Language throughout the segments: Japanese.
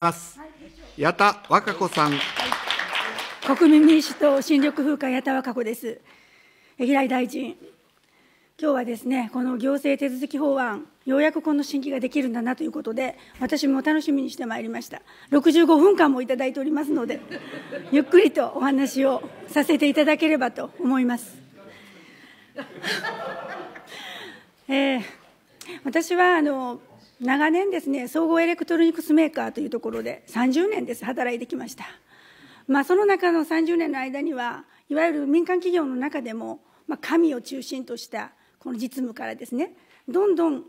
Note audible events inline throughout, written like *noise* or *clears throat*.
ます。矢田和歌子さん。国民民主党新緑風会八田和歌子です。平井大臣、今日はですね、この行政手続き法案、ようやくこの審議ができるんだなということで、私も楽しみにしてまいりました。65分間もいただいておりますので、ゆっくりとお話をさせていただければと思います。えー、私はあの長年ですね総合エレクトロニクスメーカーというところで30年です働いてきました、まあ、その中の30年の間にはいわゆる民間企業の中でも、まあ、神を中心としたこの実務からですねどんどん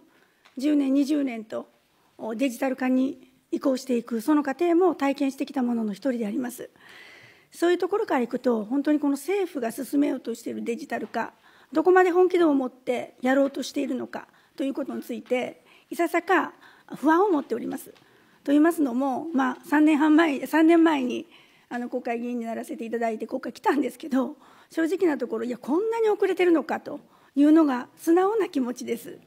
10年20年とデジタル化に移行していくその過程も体験してきたものの一人でありますそういうところからいくと本当にこの政府が進めようとしているデジタル化どこまで本気度を持ってやろうとしているのかということについていささか不安を持っております。と言いますのも、まあ、3, 年半前3年前にあの国会議員にならせていただいて国会来たんですけど正直なところいやこんなに遅れてるのかというのが素直な気持ちです。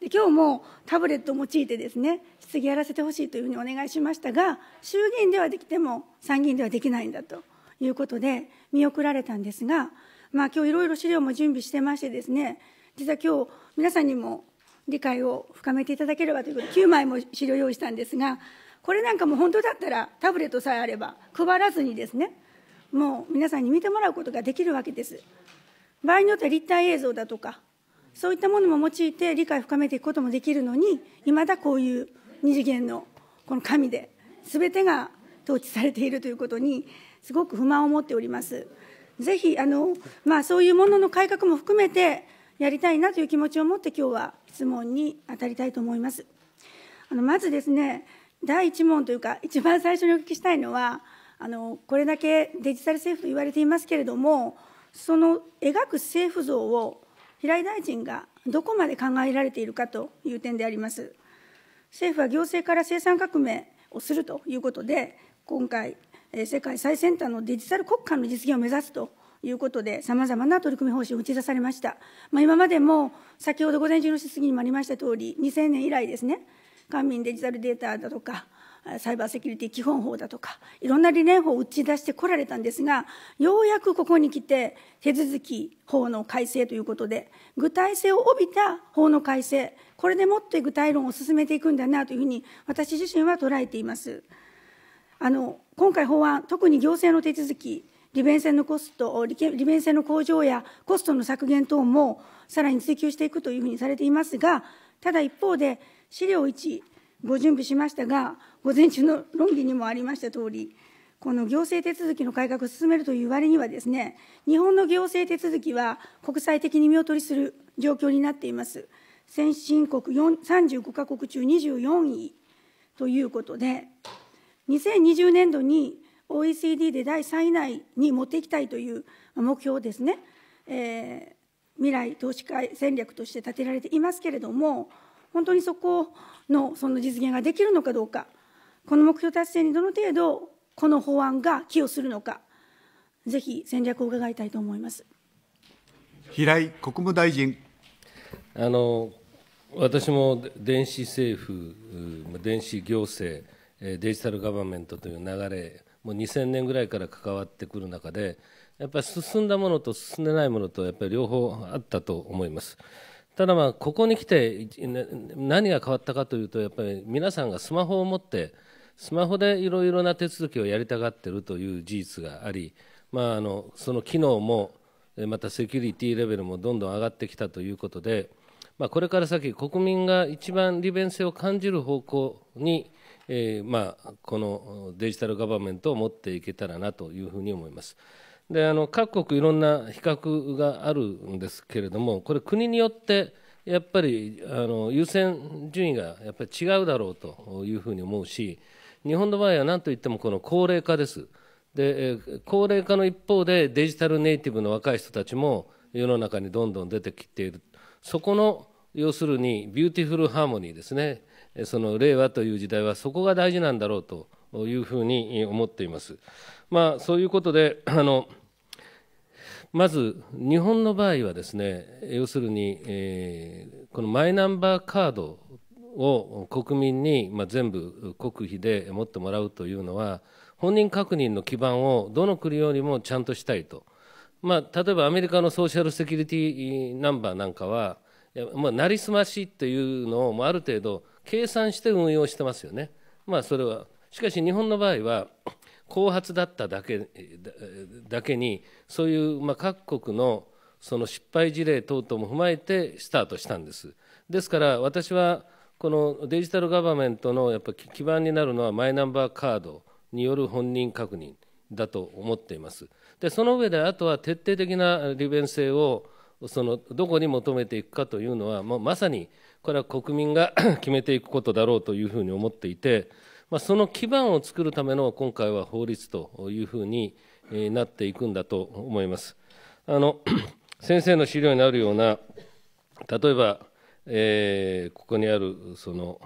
で今日もタブレットを用いてですね質疑やらせてほしいというふうにお願いしましたが衆議院ではできても参議院ではできないんだということで見送られたんですが、まあ、今日いろいろ資料も準備してましてですね実は今日皆さんにも理解を深めていただければということで、9枚も資料用意したんですが、これなんかも本当だったら、タブレットさえあれば、配らずにですね、もう皆さんに見てもらうことができるわけです。場合によっては立体映像だとか、そういったものも用いて理解を深めていくこともできるのに、いまだこういう二次元のこの紙で、すべてが統治されているということに、すごく不満を持っております。ぜひあの、まあ、そういうものの改革も含めて、やりたいなという気持ちを持って、今日は質問に当たりたいと思います。あのまずですね、第1問というか、一番最初にお聞きしたいのは、あのこれだけデジタル政府と言われていますけれども、その描く政府像を平井大臣がどこまで考えられているかという点であります。政府は行政から生産革命をするということで、今回、世界最先端のデジタル国家の実現を目指すということで、さまざまな取り組み方針を打ち出されました。まあ、今までも、先ほど午前中の質疑にもありました通り、2000年以来ですね、官民デジタルデータだとか、サイバーセキュリティ基本法だとか、いろんな理念法を打ち出してこられたんですが、ようやくここに来て、手続き法の改正ということで、具体性を帯びた法の改正、これでもっと具体論を進めていくんだなというふうに、私自身は捉えています。あの今回法案、特に行政の手続き、利便性のコスト、利便性の向上やコストの削減等もさらに追求していくというふうにされていますが、ただ一方で、資料1、ご準備しましたが、午前中の論議にもありましたとおり、この行政手続きの改革を進めるという割にはですね、日本の行政手続きは国際的に見劣りする状況になっています。先進国35カ国中24位ということで、2020年度に OECD で第3位以内に持っていきたいという目標をですね、えー、未来投資会戦略として立てられていますけれども、本当にそこのその実現ができるのかどうか、この目標達成にどの程度、この法案が寄与するのか、ぜひ戦略を伺いたいと思います平井国務大臣。あの私も電子政府、電子行政、デジタルガバメントという流れもう2000年ぐらいから関わってくる中でやっぱり進んだものと進んでないものとやっぱり両方あったと思います。ただまあここに来て何が変わったかというとやっぱり皆さんがスマホを持ってスマホでいろいろな手続きをやりたがっているという事実があり、まあ、あのその機能もまたセキュリティレベルもどんどん上がってきたということで、まあ、これから先国民が一番利便性を感じる方向にえー、まあ、このデジタルガバメントを持っていけたらなというふうに思います。であの各国いろんな比較があるんですけれどもこれ国によってやっぱりあの優先順位がやっぱり違うだろうというふうに思うし日本の場合は何といってもこの高齢化です。で高齢化の一方でデジタルネイティブの若い人たちも世の中にどんどん出てきているそこの要するにビューティフルハーモニーですねその令和という時代はそこが大事なんだろうというふうに思っています。まあ、そういうことであのまず日本の場合はですね要するに、えー、このマイナンバーカードを国民に、まあ、全部国費で持ってもらうというのは本人確認の基盤をどの国よりもちゃんとしたいと、まあ、例えばアメリカのソーシャルセキュリティナンバーなんかはいやまあ、なりすましというのを、まあ、ある程度計算して運用してますよね。まあ、それはしかし日本の場合は後発だっただけだけにそういう、まあ、各国のその失敗事例等々も踏まえてスタートしたんです。ですから私はこのデジタルガバメントのやっぱ基盤になるのはマイナンバーカードによる本人確認だと思っています。でその上であとは徹底的な利便性をそのどこに求めていくかというのは、まあ、まさにこれは国民が *coughs* 決めていくことだろうというふうに思っていて、まあ、その基盤を作るための今回は法律というふうになっていくんだと思います。あの *coughs* 先生の資料になるような例えば、えー、ここにあるその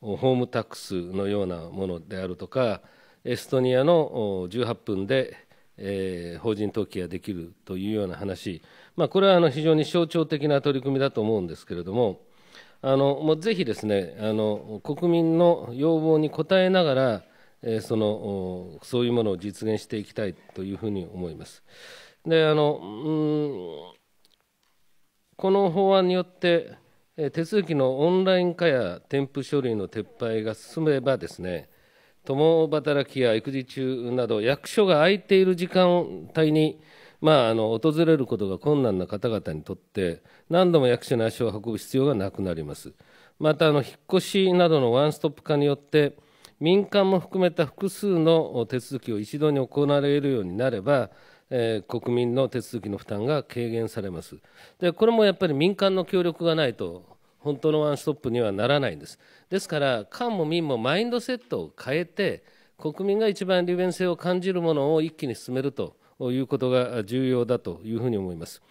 ホームタックスのようなものであるとかエストニアの18分で、えー、法人登記ができるというような話まあ、これはあの非常に象徴的な取り組みだと思うんですけれども、あのもうぜひですねあの、国民の要望に応えながら、えー、そのそういうものを実現していきたいというふうに思います。であのうんこの法案によって、え手続きのオンライン化や添付書類の撤廃が進めばですね、共働きや育児中など役所が空いている時間帯にまあ、あの訪れることが困難な方々にとって何度も役所に足を運ぶ必要がなくなりますまたあの引っ越しなどのワンストップ化によって民間も含めた複数の手続きを一度に行われるようになれば、えー、国民の手続きの負担が軽減されますでこれもやっぱり民間の協力がないと本当のワンストップにはならないんですですから官も民もマインドセットを変えて国民が一番利便性を感じるものを一気に進めるということが重要だというふうに思います。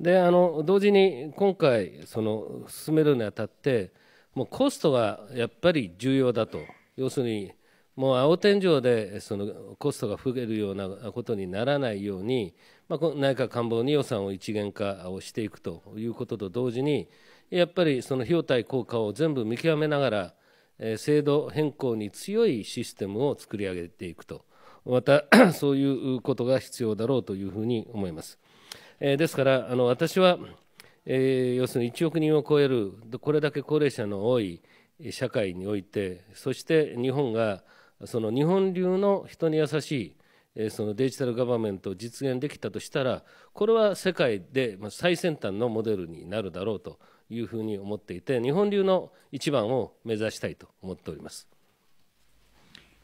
であの同時に今回その進めるにあたってもうコストがやっぱり重要だと要するにもう青天井でそのコストが増えるようなことにならないように、まあ、内閣官房に予算を一元化をしていくということと同時にやっぱりその費用対効果を全部見極めながら、え制度変更に強いシステムを作り上げていくと。また *clears throat* そういうことが必要だろうというふうに思います。えー、ですからあの私は、えー、要するに1億人を超えるこれだけ高齢者の多い社会においてそして日本がその日本流の人に優しいそのデジタルガバメントを実現できたとしたらこれは世界で最先端のモデルになるだろうというふうに思っていて日本流の一番を目指したいと思っております。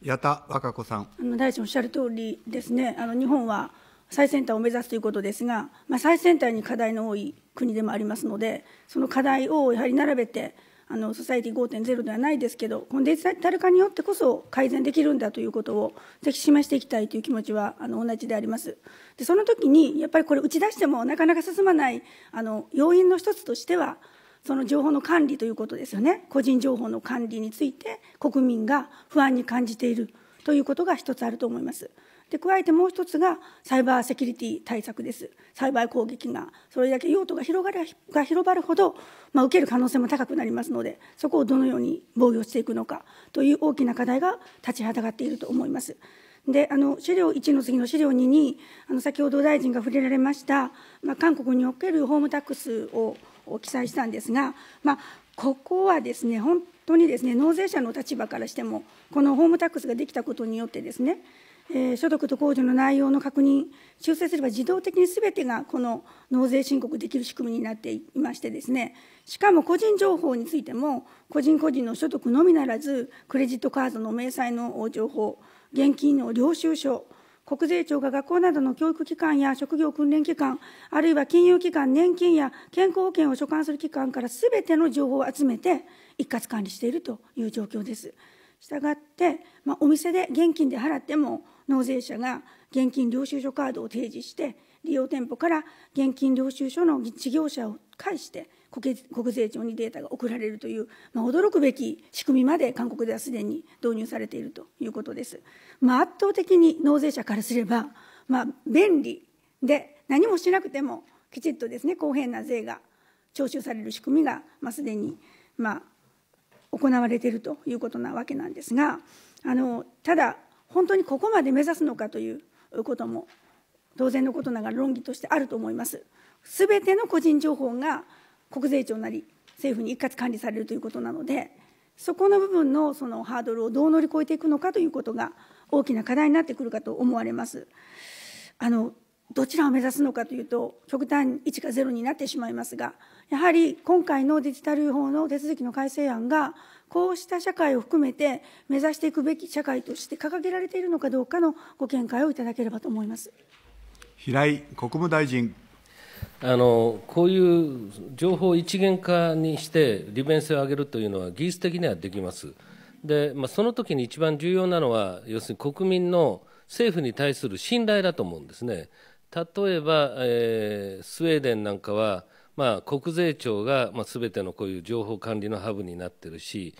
矢田和歌子さんあの大臣おっしゃる通りですね、あの日本は最先端を目指すということですが、まあ、最先端に課題の多い国でもありますので、その課題をやはり並べて、あのソサイティ5.0ではないですけど、このデジタル化によってこそ改善できるんだということを、ぜひ示していきたいという気持ちはあの同じであります。で、その時に、やっぱりこれ、打ち出してもなかなか進まないあの要因の一つとしては、その情報の管理ということですよね個人情報の管理について国民が不安に感じているということが一つあると思います。で加えてもう一つがサイバーセキュリティ対策です。サイバー攻撃が、それだけ用途が広がるが広がるほど、まあ、受ける可能性も高くなりますので、そこをどのように防御していくのかという大きな課題が立ちはだかっていると思います。であの資料1の次の資料2にあの先ほど大臣が触れられました、まあ、韓国におけるホームタックスを記載したんですが、まあ、ここはですね本当にですね納税者の立場からしてもこのホームタックスができたことによってですね、えー、所得と控除の内容の確認修正すれば自動的にすべてがこの納税申告できる仕組みになっていましてですねしかも個人情報についても個人個人の所得のみならずクレジットカードの明細の情報現金の領収書国税庁が学校などの教育機関や職業訓練機関、あるいは金融機関、年金や健康保険を所管する機関からすべての情報を集めて、一括管理しているという状況です。したがって、まあ、お店で現金で払っても、納税者が現金領収書カードを提示して、利用店舗から現金領収書の事業者を介して、国税庁にデータが送られるという、まあ、驚くべき仕組みまで韓国ではすでに導入されているということです。まあ、圧倒的に納税者からすれば、まあ、便利で何もしなくてもきちっとですね公平な税が徴収される仕組みが、まあ、すでに、まあ、行われているということなわけなんですがあのただ本当にここまで目指すのかということも当然のことながら論議としてあると思います。すべての個人情報が国税庁なり政府に一括管理されるということなので、そこの部分のそのハードルをどう乗り越えていくのかということが大きな課題になってくるかと思われます。あのどちらを目指すのかというと、極端1か0になってしまいますが、やはり今回のデジタル法の手続きの改正案が、こうした社会を含めて目指していくべき社会として掲げられているのかどうかのご見解をいただければと思います平井国務大臣。あのこういう情報を一元化にして利便性を上げるというのは技術的にはできます。で、まあ、その時に一番重要なのは、要するに国民の政府に対する信頼だと思うんですね。例えば、えー、スウェーデンなんかは、まあ、国税庁が、まあ、てのこういう情報管理のハブになってるし、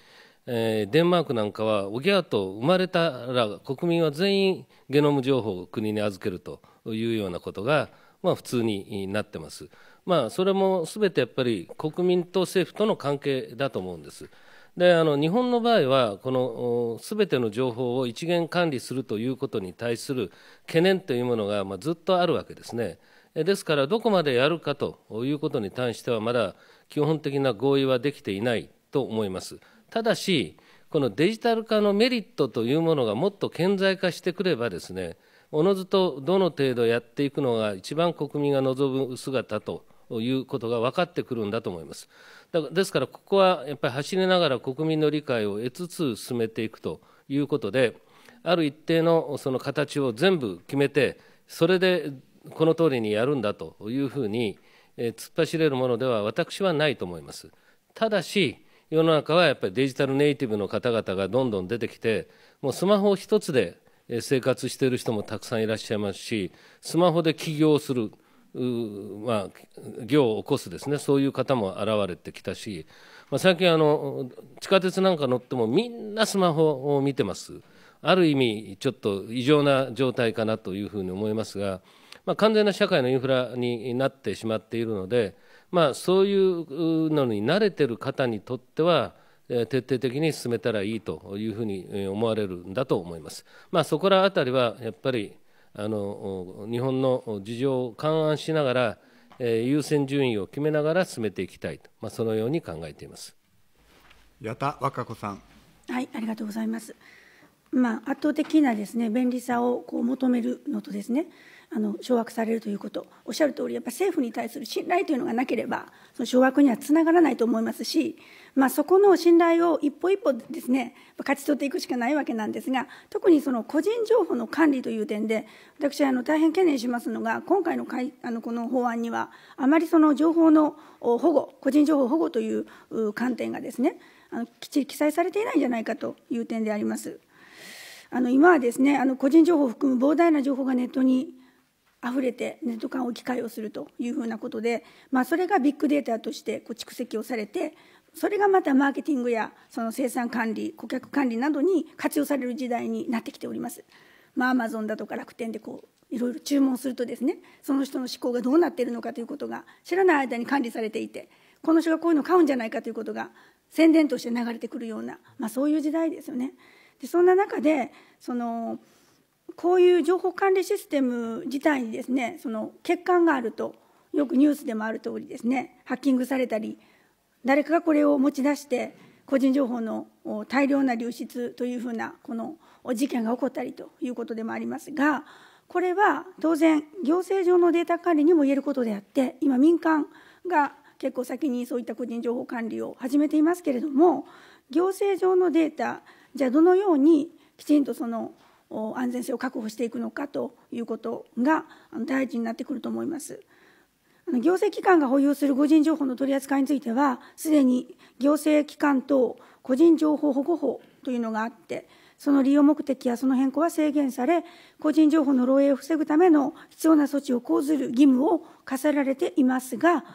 えー、デンマークなんかは、おぎゃーと生まれたら国民は全員ゲノム情報を国に預けるというようなことが、まあ、普通になってます。まあ、それもすべてやっぱり国民と政府との関係だと思うんです。であの日本の場合は、このすべての情報を一元管理するということに対する懸念というものが、まあ、ずっとあるわけですね。ですから、どこまでやるかということに対しては、まだ基本的な合意はできていないと思います。ただし、このデジタル化のメリットというものがもっと顕在化してくればですね、おのずとどの程度やっていくのが一番国民が望む姿ということが分かってくるんだと思います。だですからここはやっぱり走りながら国民の理解を得つつ進めていくということである一定のその形を全部決めてそれでこの通りにやるんだというふうに、え突っ走れるものでは私はないと思います。ただし世の中はやっぱりデジタルネイティブの方々がどんどん出てきてもうスマホ一つで生活している人もたくさんいらっしゃいますしスマホで起業する、まあ、業を起こすですねそういう方も現れてきたし、まあ、最近あの地下鉄なんか乗ってもみんなスマホを見てます。ある意味ちょっと異常な状態かなというふうに思いますが、まあ、完全な社会のインフラになってしまっているので、まあ、そういうのに慣れてる方にとっては徹底的に進めたらいいというふうに思われるんだと思います。まあ、そこら辺りはやっぱりあの日本の事情を勘案しながら、えー、優先順位を決めながら進めていきたいと、まあ、そのように考えています矢田和歌子さん。はい、ありがとうございます。まあ、圧倒的なですね便利さをこう求めるのとですねあの掌握されるということ、おっしゃる通り、やっぱり政府に対する信頼というのがなければ、その掌握にはつながらないと思いますし、まあ、そこの信頼を一歩一歩ですね、勝ち取っていくしかないわけなんですが、特にその個人情報の管理という点で、私、あの大変懸念しますのが、今回の会あのこの法案には、あまりその情報の保護、個人情報保護という観点がですね、あのきっちり記載されていないんじゃないかという点であります。あの今はですね、あの個人情報を含む膨大な情報がネットに溢れてネット間を換えをするというふうなことで、まあ、それがビッグデータとしてこう蓄積をされてそれがまたマーケティングやその生産管理顧客管理などに活用される時代になってきております。まあ、アマゾンだとか楽天でこういろいろ注文するとですねその人の思考がどうなっているのかということが知らない間に管理されていてこの人がこういうのを買うんじゃないかということが宣伝として流れてくるような、まあ、そういう時代ですよね。でそんな中でそのこういう情報管理システム自体にですねその欠陥があるとよくニュースでもある通りですねハッキングされたり誰かがこれを持ち出して個人情報の大量な流出というふうなこの事件が起こったりということでもありますがこれは当然行政上のデータ管理にも言えることであって今民間が結構先にそういった個人情報管理を始めていますけれども行政上のデータじゃあどのようにきちんとその安全性を確保していくのかということが大事になってくると思います。行政機関が保有する個人情報の取り扱いについては、すでに行政機関等個人情報保護法というのがあって、その利用目的やその変更は制限され、個人情報の漏洩を防ぐための必要な措置を講ずる義務を課せられていますが、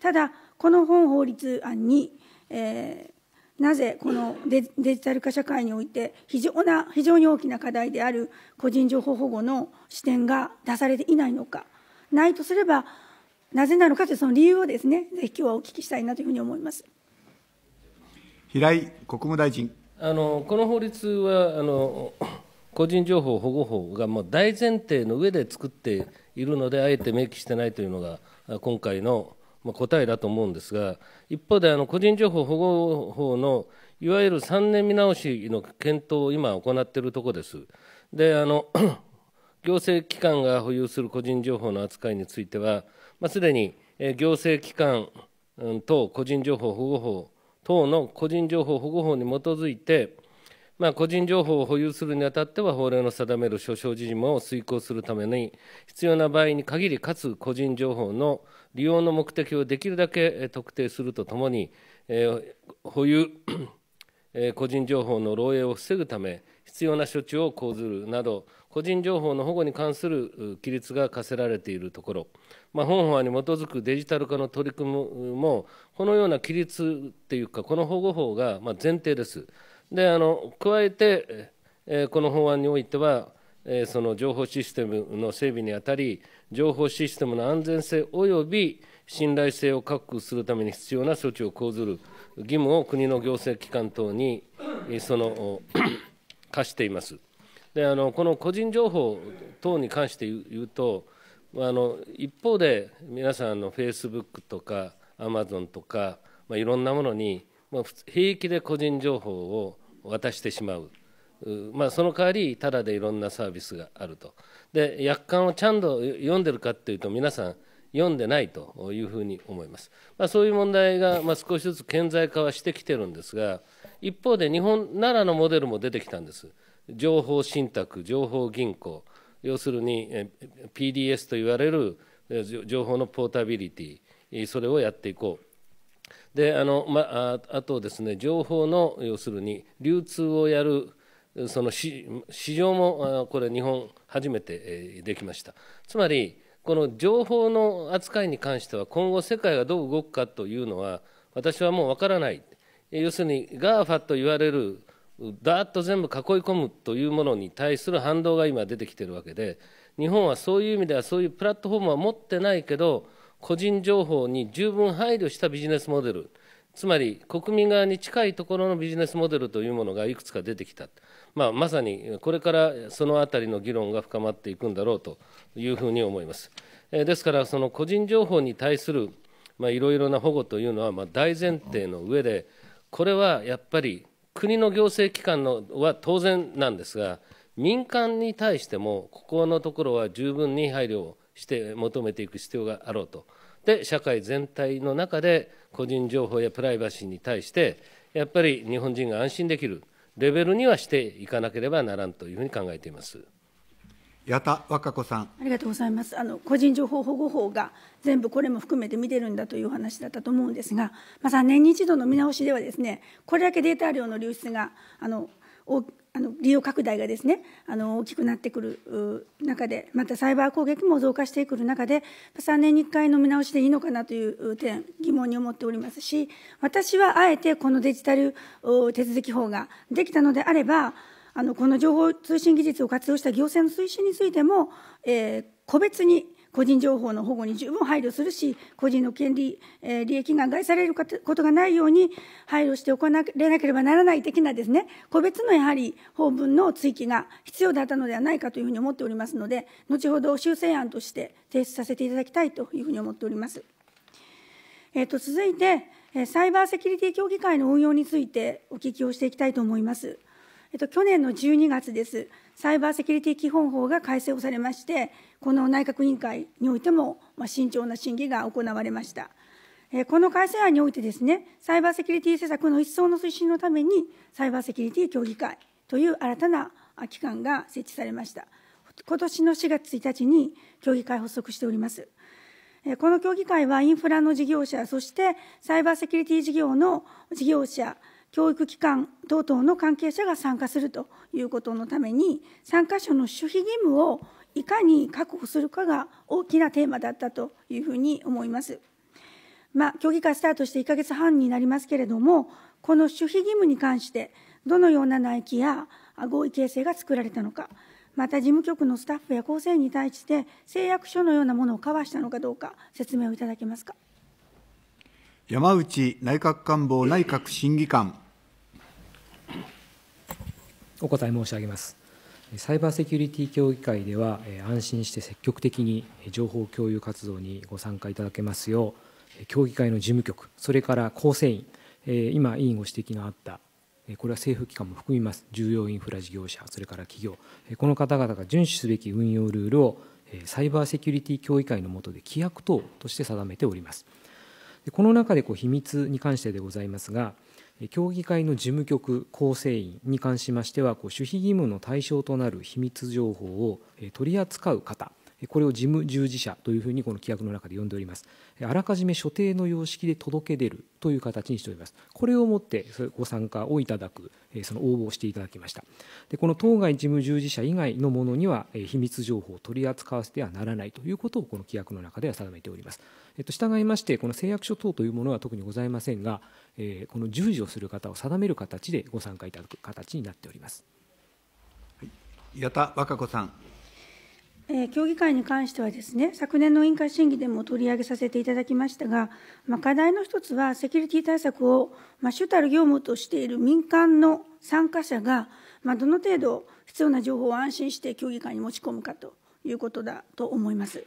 ただ、この本法律案に、えー、なぜこのデジタル化社会において非常な非常に大きな課題である個人情報保護の視点が出されていないのかないとすればなぜなのかというその理由をですねぜひ今日はお聞きしたいなというふうに思います平井国務大臣あのこの法律はあの *coughs* 個人情報保護法がもう大前提の上で作っているのであえて明記してないというのが今回のま答えだと思うんですが、一方であの個人情報保護法のいわゆる3年見直しの検討を今行っているところです。であの *clears throat* 行政機関が保有する個人情報の扱いについては、まあ、すでに行政機関等個人情報保護法等の個人情報保護法に基づいて、まあ、個人情報を保有するにあたっては法令の定める所掌事務を遂行するために必要な場合に限りかつ個人情報の利用の目的をできるだけ特定するとともに、えー、保有 *coughs* 個人情報の漏洩を防ぐため必要な処置を講ずるなど個人情報の保護に関する規律が課せられているところ、まあ、本法案に基づくデジタル化の取り組みもこのような規律というかこの保護法が前提です。であの加えて、えー、この法案においては、えー、その情報システムの整備にあたり、情報システムの安全性及び信頼性を確保するために必要な措置を講ずる義務を国の行政機関等に、えー、その *coughs* 課しています。であのこの個人情報等に関して言うと、あの一方で皆さんのフェイスブックとかアマゾンとか、まあ、いろんなものに、まあ、平気で個人情報を渡してしまう。まあ、その代わりただでいろんなサービスがあるとで約款をちゃんと読んでるかというと皆さん読んでないというふうに思います、まあ、そういう問題が、まあ、少しずつ顕在化はしてきてるんですが一方で日本ならのモデルも出てきたんです情報信託情報銀行要するに PDS といわれる情報のポータビリティそれをやっていこうであの、まあ、あとですね情報の要するに流通をやるその市場もこれ日本初めてできましたつまりこの情報の扱いに関しては今後世界がどう動くかというのは私はもう分からない要するに GAFA と言われるだーっと全部囲い込むというものに対する反動が今出てきてるわけで日本はそういう意味ではそういうプラットフォームは持ってないけど個人情報に十分配慮したビジネスモデル、つまり国民側に近いところのビジネスモデルというものがいくつか出てきた、まあ、まさにこれからそのあたりの議論が深まっていくんだろうというふうに思います。ですから、その個人情報に対するいろいろな保護というのはま大前提の上で、これはやっぱり国の行政機関のは当然なんですが、民間に対しても、ここのところは十分に配慮をして求めていく必要があろうと。で社会全体の中で個人情報やプライバシーに対してやっぱり日本人が安心できるレベルにはしていかなければならんというふうに考えています。矢田和歌子さんありがとうございますあの個人情報保護法が全部これも含めて見てるんだというお話だったと思うんですが、まあ、3年に一度の見直しではですねこれだけデータ量の流出があのあの利用拡大がですねあの大きくなってくる中でまたサイバー攻撃も増加してくる中で3年に1回の見直しでいいのかなという点疑問に思っておりますし私はあえてこのデジタル手続き法ができたのであればあのこの情報通信技術を活用した行政の推進についても、えー、個別に個人情報の保護に十分配慮するし、個人の権利、えー、利益が害されることがないように配慮して行われなければならない的なですね、個別のやはり法文の追記が必要だったのではないかというふうに思っておりますので、後ほど修正案として提出させていただきたいというふうに思っております。えー、と続いて、サイバーセキュリティ協議会の運用についてお聞きをしていきたいと思います。えっと、去年の12月です、サイバーセキュリティ基本法が改正をされまして、この内閣委員会においても、まあ、慎重な審議が行われました。えこの改正案においてですね、サイバーセキュリティ政策の一層の推進のために、サイバーセキュリティ協議会という新たな機関が設置されました。今年の4月1日に協議会発足しております。この協議会はインフラの事業者、そしてサイバーセキュリティ事業の事業者、教育機関等々の関係者が参加するということのために参加者の守秘義務をいかに確保するかが大きなテーマだったというふうに思います。まあ、協議会スタートして1か月半になりますけれども、この守秘義務に関して、どのような内規や合意形成が作られたのか、また事務局のスタッフや構成員に対して、誓約書のようなものを交わしたのかどうか、説明をいただけますか。山内内閣官房内閣審議官。お答え申し上げます。サイバーセキュリティ協議会では、安心して積極的に情報共有活動にご参加いただけますよう、協議会の事務局、それから構成員、今、委員ご指摘のあった、これは政府機関も含みます、重要インフラ事業者、それから企業、この方々が遵守すべき運用ルールを、サイバーセキュリティ協議会の下で規約等として定めております。この中でこう秘密に関してでございますが、協議会の事務局構成員に関しましては守秘義務の対象となる秘密情報を取り扱う方これを事務従事者というふうにこの規約の中で呼んでおりますあらかじめ所定の様式で届け出るという形にしておりますこれをもってご参加をいただくその応募をしていただきましたでこの当該事務従事者以外のものには秘密情報を取り扱わせてはならないということをこの規約の中では定めております、えっと、従いましてこの誓約書等というものは特にございませんがこの従事をする方を定める形でご参加いただく形になっております矢田和歌子さんえー、協議会に関してはですね、昨年の委員会審議でも取り上げさせていただきましたが、まあ、課題の一つは、セキュリティ対策を、まあ、主たる業務としている民間の参加者が、まあ、どの程度必要な情報を安心して協議会に持ち込むかということだと思います。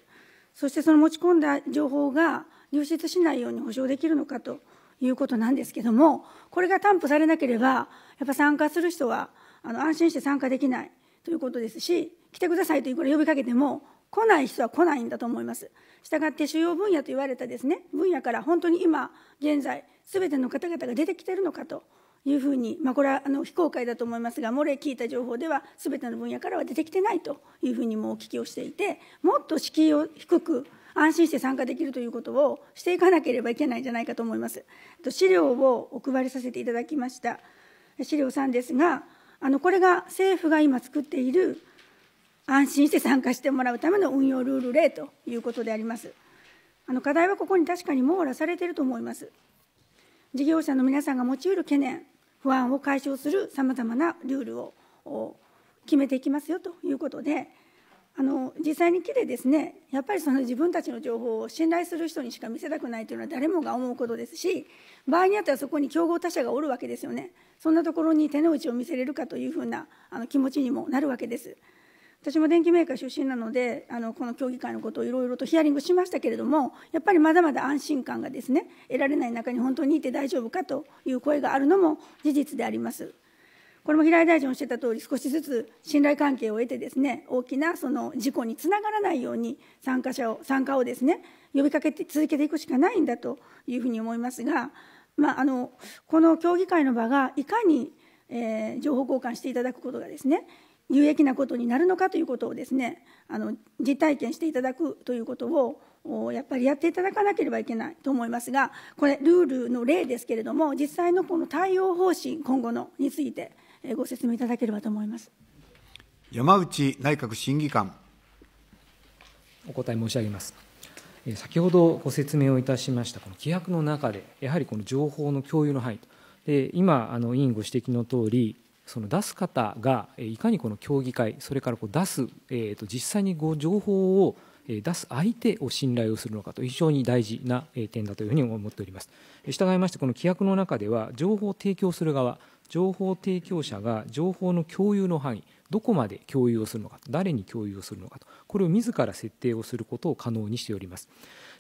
そしてその持ち込んだ情報が流出しないように保証できるのかということなんですけども、これが担保されなければ、やっぱ参加する人はあの安心して参加できないということですし、来てくださいといくら呼びかけても来ない人は来ないんだと思います。したがって主要分野と言われたですね分野から本当に今現在すべての方々が出てきてるのかというふうに、まあ、これはあの非公開だと思いますが漏れ聞いた情報ではすべての分野からは出てきてないというふうにもお聞きをしていてもっと敷居を低く安心して参加できるということをしていかなければいけないんじゃないかと思います。資料をお配りさせていただきました資料3ですがあのこれが政府が今作っている安心して参加してもらうための運用ルール例ということであります。あの課題はここに確かに網羅されていると思います。事業者の皆さんが持ちうる懸念、不安を解消するさまざまなルールを決めていきますよということで、あの実際に来てですね、やっぱりその自分たちの情報を信頼する人にしか見せたくないというのは誰もが思うことですし、場合によってはそこに競合他社がおるわけですよね、そんなところに手の内を見せれるかというふうなあの気持ちにもなるわけです。私も電機メーカー出身なのであのこの協議会のことをいろいろとヒアリングしましたけれどもやっぱりまだまだ安心感がですね得られない中に本当にいて大丈夫かという声があるのも事実であります。これも平井大臣おっしゃった通り、少しずつ信頼関係を得てですね、大きなその事故につながらないように参加者を、参加をですね、呼びかけて続けていくしかないんだというふうに思いますが、まあ、あのこの協議会の場がいかに、えー、情報交換していただくことがですね、有益なことになるのかということをですねあの実体験していただくということをやっぱりやっていただかなければいけないと思いますがこれルールの例ですけれども実際のこの対応方針今後のについてご説明いただければと思います山内内閣審議官お答え申し上げます先ほどご説明をいたしましたこの規約の中でやはりこの情報の共有の範囲で今あの委員ご指摘の通りその出す方がいかにこの協議会それからこう出す、えー、と実際にご情報を出す相手を信頼をするのかと非常に大事な点だというふうに思っております。従いましてこの規約の中では情報を提供する側情報提供者が情報の共有の範囲どこまで共有をするのか誰に共有をするのかとこれを自ら設定をすることを可能にしております。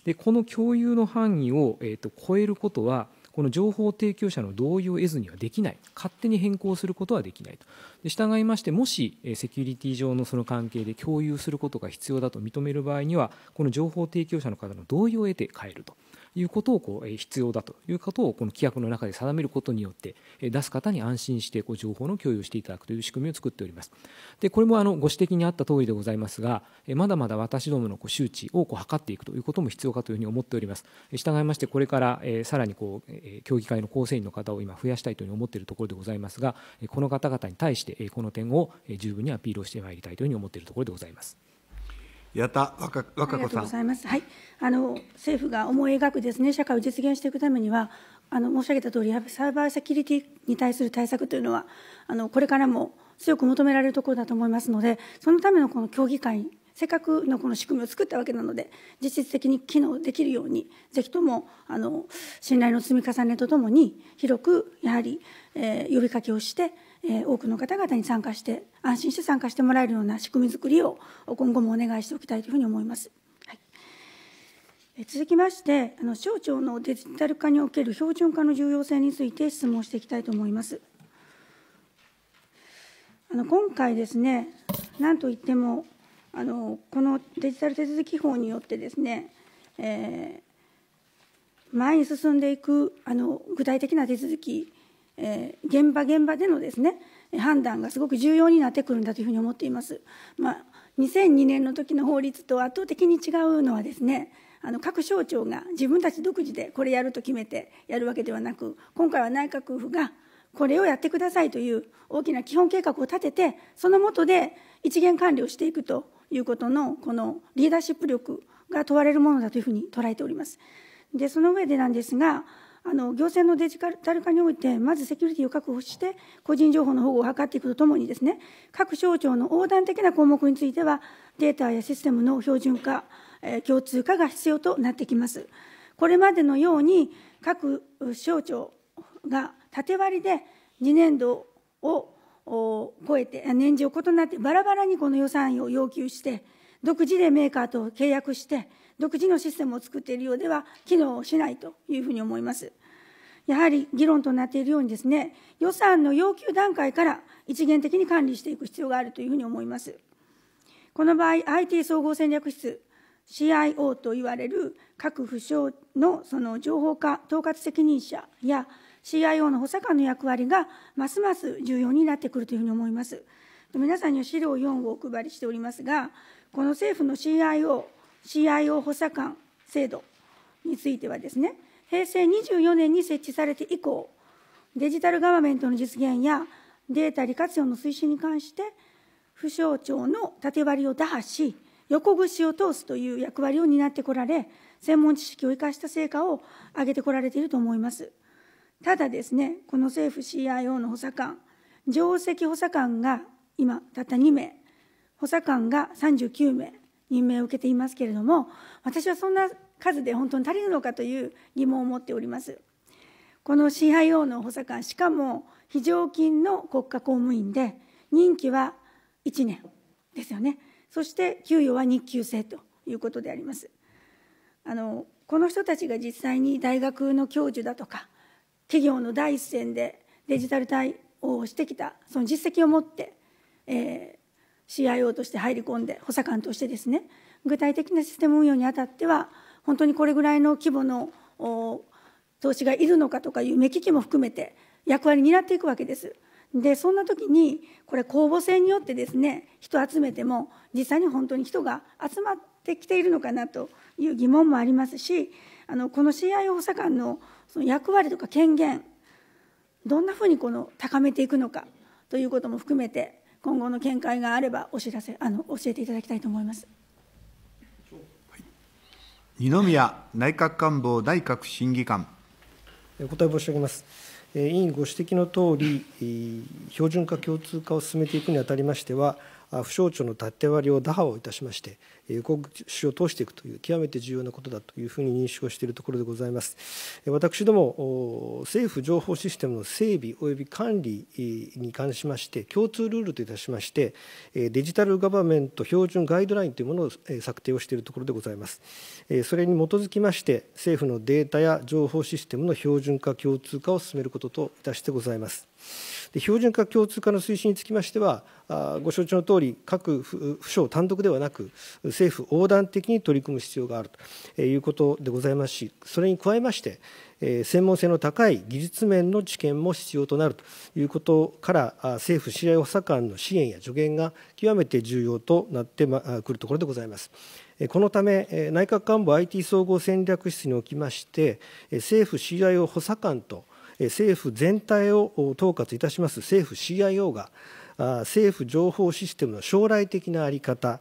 でこの共有の範囲を、えーと、と超えることはこの情報提供者の同意を得ずにはできない勝手に変更することはできないとで従いましてもしセキュリティ上のその関係で共有することが必要だと認める場合にはこの情報提供者の方の同意を得て変えるということをこう必要だということをこの規約の中で定めることによって出す方に安心してこう情報の共有をしていただくという仕組みを作っております。でこれもあのご指摘にあった通りでございますがまだまだ私どものこう周知をこう図っていくということも必要かというふうに思っております。従いましてこれからさらにこう協議会の構成員の方を今増やしたいというふうに思っているところでございますがこの方々に対してこの点を十分にアピールをしてまいりたいというふうに思っているところでございます。矢田若子さん。はい、あの政府が思い描くですね社会を実現していくためにはあの申し上げた通りサーバーセキュリティに対する対策というのはあのこれからも強く求められるところだと思いますのでそのためのこの協議会せっかくのこの仕組みを作ったわけなので実質的に機能できるようにぜひともあの信頼の積み重ねとともに広くやはり、えー、呼びかけをしてえ多くの方々に参加して安心して参加してもらえるような仕組みづくりを今後もお願いしておきたいというふうに思います。続きまして、あの省庁のデジタル化における標準化の重要性について質問していきたいと思います。あの今回ですね、なんといってもあの、このデジタル手続き法によってですね、えー、前に進んでいくあの具体的な手続きえー、現場現場でのですね判断がすごく重要になってくるんだというふうに思っています。まあ、2002年の時の法律と圧倒的に違うのはですねあの各省庁が自分たち独自でこれやると決めてやるわけではなく今回は内閣府がこれをやってくださいという大きな基本計画を立ててその下で一元管理をしていくということのこのリーダーシップ力が問われるものだというふうに捉えております。でその上でなんですがあの行政のデジタル化において、まずセキュリティを確保して、個人情報の保護を図っていくとともにです、ね、各省庁の横断的な項目については、データやシステムの標準化、えー、共通化が必要となってきます。これまでのように、各省庁が縦割りで2年度を超えて、年次を異なって、バラバラにこの予算を要求して、独自でメーカーと契約して、独自のシステムを作っているようでは機能しないというふうに思います。やはり議論となっているようにですね、予算の要求段階から一元的に管理していく必要があるというふうに思います。この場合、IT 総合戦略室、CIO といわれる各府省のその情報化統括責任者や CIO の補佐官の役割がますます重要になってくるというふうに思います。皆さんには資料4をお配りしておりますが、この政府の CIO、CIO 補佐官制度についてはですね、平成24年に設置されて以降、デジタルガバメントの実現やデータ利活用の推進に関して、府省庁の縦割りを打破し、横串を通すという役割を担ってこられ、専門知識を生かした成果を上げてこられていると思います。ただですね、この政府 CIO の補佐官、上席補佐官が今、たった2名、補佐官が39名、任命を受けていますけれども私はそんな数で本当に足りるのかという疑問を持っておりますこの CIO の補佐官しかも非常勤の国家公務員で任期は1年ですよねそして給与は日給制ということでありますあのこの人たちが実際に大学の教授だとか企業の第一線でデジタル対応をしてきたその実績を持って、えー、CIO として入り込んで、補佐官としてですね、具体的なシステム運用にあたっては、本当にこれぐらいの規模の投資がいるのかとかいう目利きも含めて、役割担っていくわけです。で、そんな時に、これ、公募制によってですね、人集めても、実際に本当に人が集まってきているのかなという疑問もありますし、あのこの CIO 補佐官のその役割とか権限、どんなふうにこの高めていくのかということも含めて、今後の見解があればお知らせあの教えていただきたいと思います。二宮内閣官房内閣審議官。お答え申し上げます。委員ご指摘のとおり、標準化、共通化を進めていくにあたりましては、府省庁の縦割りを打破をいたしまして有効主を通していくという極めて重要なことだというふうに認識をしているところでございます私ども政府情報システムの整備及び管理に関しまして共通ルールといたしましてデジタルガバメント標準ガイドラインというものを策定をしているところでございますそれに基づきまして政府のデータや情報システムの標準化共通化を進めることといたしてございます。で標準化共通化の推進につきましてはご承知のとおり各府省単独ではなく政府横断的に取り組む必要があるということでございますしそれに加えまして専門性の高い技術面の知見も必要となるということから政府知り補佐官の支援や助言が極めて重要となってくるところでございます。このため内閣官房 IT 総合戦略室におきまして政府 CIO 補佐官と政府全体を統括いたします政府 CIO が政府情報システムの将来的な在り方、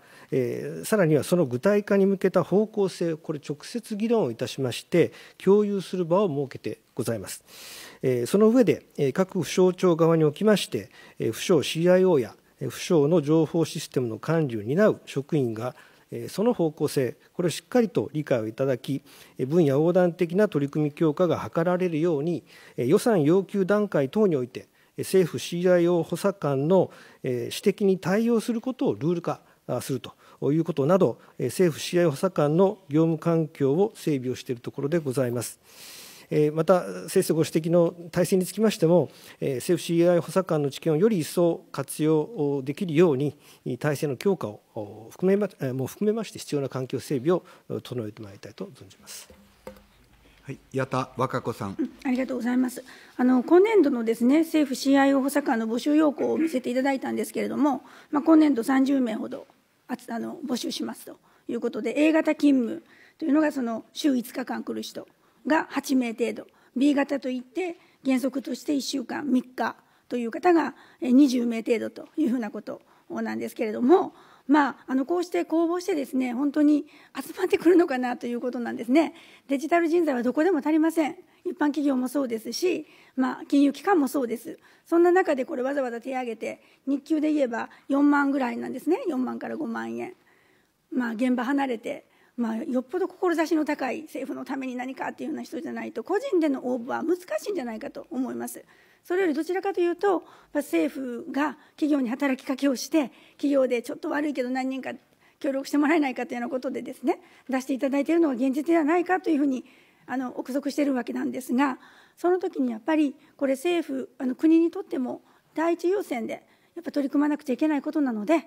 さらにはその具体化に向けた方向性、これ、直接議論をいたしまして、共有する場を設けてございます。その上で、各府省庁側におきまして、府省 CIO や府省の情報システムの管理を担う職員が、その方向性、これをしっかりと理解をいただき、分野横断的な取り組み強化が図られるように、予算要求段階等において、政府 CIO 補佐官の指摘に対応することをルール化するということなど、政府 CIO 補佐官の業務環境を整備をしているところでございます。また、先生ご指摘の体制につきましても、政府 CI 補佐官の知見をより一層活用できるように、体制の強化を含めまも含めまして、必要な環境整備を整えてまいりたいと存じます。はい、矢田和歌子さん。ありがとうございます。あの今年度のですね、政府 CIO 補佐官の募集要項を見せていただいたんですけれども、まあ今年度30名ほどああの募集しますということで、A 型勤務というのがその週5日間来る人。が8名程度 B 型といって原則として1週間3日という方が20名程度というふうなことなんですけれども、まあ、あのこうして公募してですね本当に集まってくるのかなということなんですねデジタル人材はどこでも足りません一般企業もそうですし、まあ、金融機関もそうですそんな中でこれわざわざ手挙げて日給で言えば4万ぐらいなんですね4万から5万円、まあ、現場離れてまあ、よっぽど志の高い政府のために何かっていうような人じゃないと個人での応募は難しいんじゃないかと思います。それよりどちらかというと政府が企業に働きかけをして企業でちょっと悪いけど何人か協力してもらえないかというようなことでですね出していただいているのが現実ではないかというふうにあの憶測しているわけなんですがその時にやっぱりこれ政府あの国にとっても第一優先でやっぱ取り組まなくちゃいけないことなので。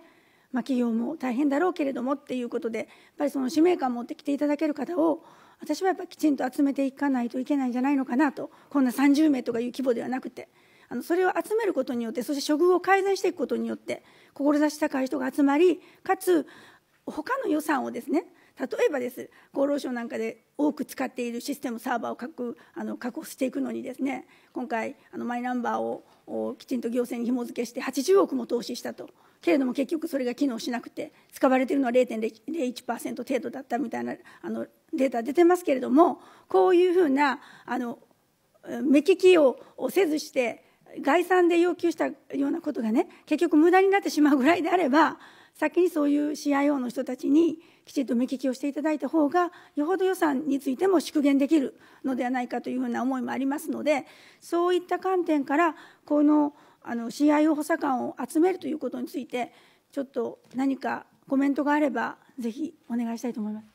まあ、企業も大変だろうけれどもっていうことでやっぱりその使命感を持ってきていただける方を私はやっぱりきちんと集めていかないといけないんじゃないのかなとこんな30名とかいう規模ではなくてあのそれを集めることによってそして処遇を改善していくことによって志高い人が集まりかつ他の予算をですね例えばです厚労省なんかで多く使っているシステムサーバーを確あの確保していくのにですね今回あのマイナンバーをきちんと行政に紐付けして80億も投資したとけれども結局それが機能しなくて使われているのは0.01%程度だったみたいなあのデータ出てますけれどもこういうふうなあの目利きをせずして概算で要求したようなことがね結局無駄になってしまうぐらいであれば先にそういう CIO の人たちにきちんと目利きをしていただいた方がよほど予算についても縮減できるのではないかというふうな思いもありますのでそういった観点からこのあの CIO 補佐官を集めるということについてちょっと何かコメントがあればぜひお願いしたいと思います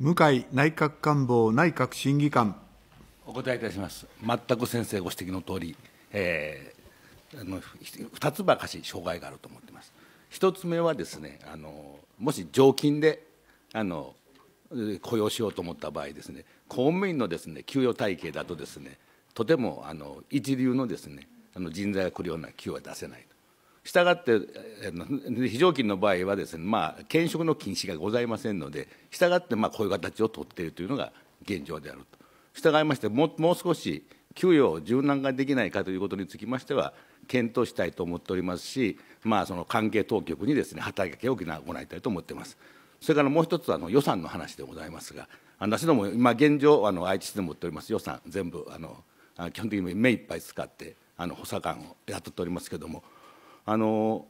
向井内閣官房内閣審議官お答えいたします全く先生ご指摘の通り、えー、あの2つばかし障害があると思ってます1つ目はですねあのもし常勤であの雇用しようと思った場合ですね公務員のですね給与体系だとですねとてもあの一流のですねあの人材が来るような給は出せないしたがって非常勤の場合はですね、まあ、兼職の禁止がございませんのでしたがってまあこういう形を取っているというのが現状であると従いましてももう少し給与を柔軟化できないかということにつきましては検討したいと思っておりますし、まあ、その関係当局にですね働きかけを行いたいと思っていますそれからもう一つあの予算の話でございますが私ども今現状あの愛知市で持っております予算全部あの基本的に目いっぱい使ってあの補佐官を雇っておりますけどもあの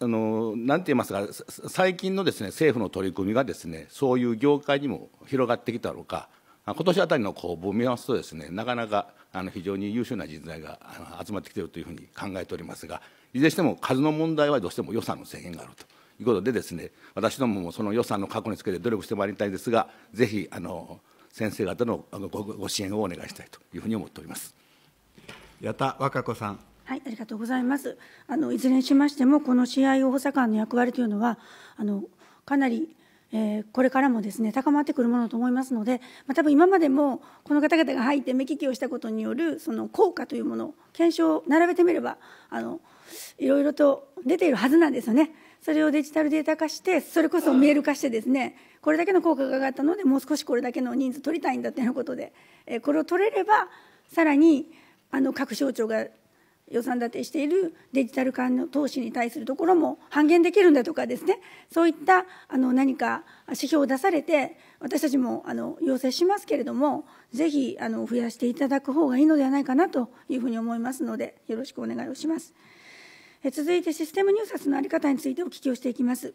あのなんて言いますか最近のですね政府の取り組みがですねそういう業界にも広がってきたのか今年あたりの公募を見ますとですねなかなかあの非常に優秀な人材が集まってきているというふうに考えておりますがいずれにしても数の問題はどうしても予算の制限があるということでですね私どももその予算の確保につけて努力してまいりたいですがぜひあの先生方のごご支援をお願いしたいというふうに思っております。矢田和歌子さん。はい、ありがとうございます。あのいずれにしましても、この CIO 補佐官の役割というのは、あのかなりえー、これからもですね高まってくるものと思いますので、まあ、多分今までもこの方々が入って目利きをしたことによるその効果というもの検証を並べてみればあのいろいろと出ているはずなんですよね。それをデジタルデータ化してそれこそ見える化してですねこれだけの効果が上がったのでもう少しこれだけの人数取りたいんだということで、えこれを取れればさらにあの各省庁が予算立てしているデジタル化の投資に対するところも半減できるんだとかですねそういったあの何か指標を出されて私たちもあの要請しますけれどもぜひあの増やしていただく方がいいのではないかなというふうに思いますのでよろしくお願いをします。え続いてシステム入札の在り方についてお聞きをしていきます。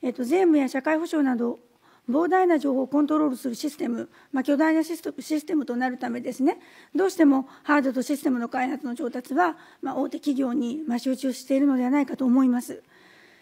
えっと、税務や社会保障など膨大な情報をコントロールするシステム、まあ、巨大なシステムとなるためですね、どうしてもハードとシステムの開発の調達は、まあ、大手企業に、まあ、集中しているのではないかと思います。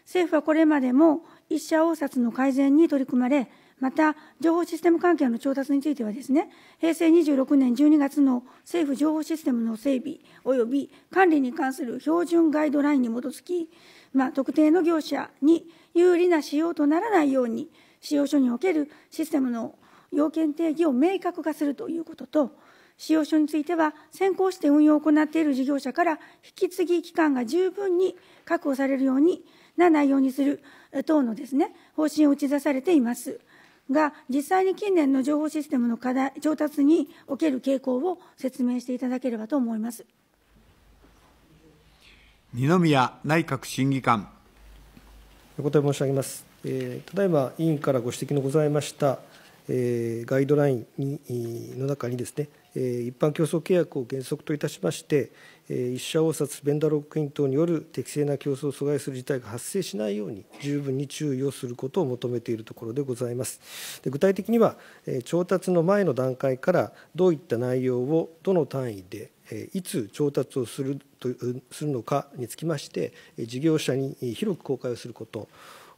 政府はこれまでも一社応札の改善に取り組まれ、また、情報システム関係の調達についてはですね、平成26年12月の政府情報システムの整備及び管理に関する標準ガイドラインに基づき、まあ、特定の業者に有利な仕様とならないように、使用書におけるシステムの要件定義を明確化するということと、使用書については、先行して運用を行っている事業者から引き継ぎ期間が十分に確保されるようにな内容にする等のですね、方針を打ち出されています。が、実際に近年の情報システムの課題調達における傾向を説明していただければと思います。二宮内閣審議官お答え申し上げます。えただいま委員からご指摘のございました、えガイドラインにの中にですね、え一般競争契約を原則といたしまして、え一社応札、ベンダーロックイン等による適正な競争を阻害する事態が発生しないように、十分に注意をすることを求めているところでございます。で具体的には、え調達の前の段階から、どういった内容をどの単位で、えいつ調達をするとするのかにつきまして、事業者に広く公開をすること、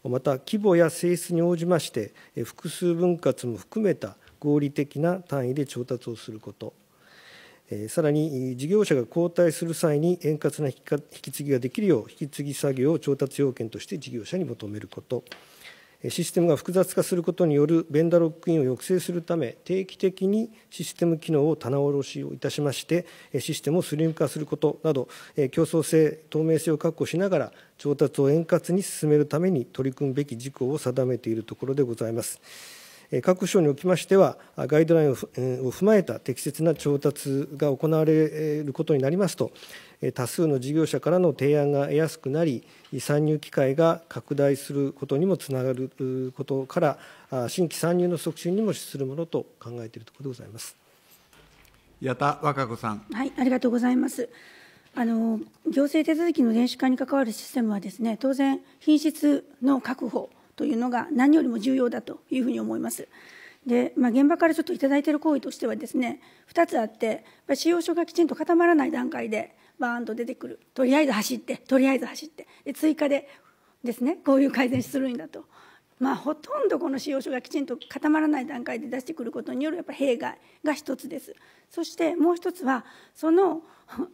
また規模や性質に応じまして複数分割も含めた合理的な単位で調達をすることさらに事業者が交代する際に円滑な引き継ぎができるよう引き継ぎ作業を調達要件として事業者に求めることシステムが複雑化することによるベンダーロックインを抑制するため定期的にシステム機能を棚卸しをいたしましてシステムをスリム化することなど競争性透明性を確保しながら調達を円滑に進めるために取り組むべき事項を定めているところでございます。各省におきましては、ガイドラインを踏まえた適切な調達が行われることになりますと、多数の事業者からの提案が得やすくなり、参入機会が拡大することにもつながることから、新規参入の促進にも資するものと考えているところでございます矢田和歌子さん。はい、ありがとうございます。あの行政手続きの電子化に関わるシステムはですね当然品質の確保というのが何よりも重要だというふうに思います。で、まあ、現場からちょっと頂いている行為としてはですね2つあって使用書がきちんと固まらない段階でバーンと出てくるとりあえず走ってとりあえず走ってで追加でですねこういう改善するんだと。まあ、ほとんどこの使用書がきちんと固まらない段階で出してくることによるやっぱ弊害が一つですそしてもう一つはその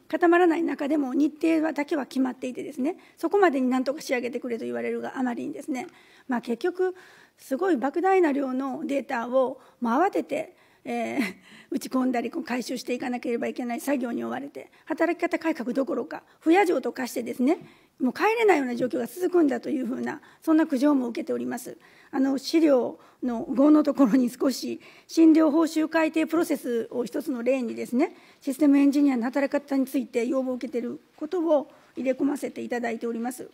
固まらない中でも日程だけは決まっていてですねそこまでになんとか仕上げてくれと言われるがあまりにですねまあ、結局すごい莫大な量のデータを慌てて、えー、*laughs* 打ち込んだり回収していかなければいけない作業に追われて働き方改革どころか不夜城と化してですねもう帰れないような状況が続くんだというふうなそんな苦情も受けておりますあの資料の5のところに少し診療報酬改定プロセスを一つの例にですねシステムエンジニアの働き方について要望を受けていることを入れ込ませていただいております。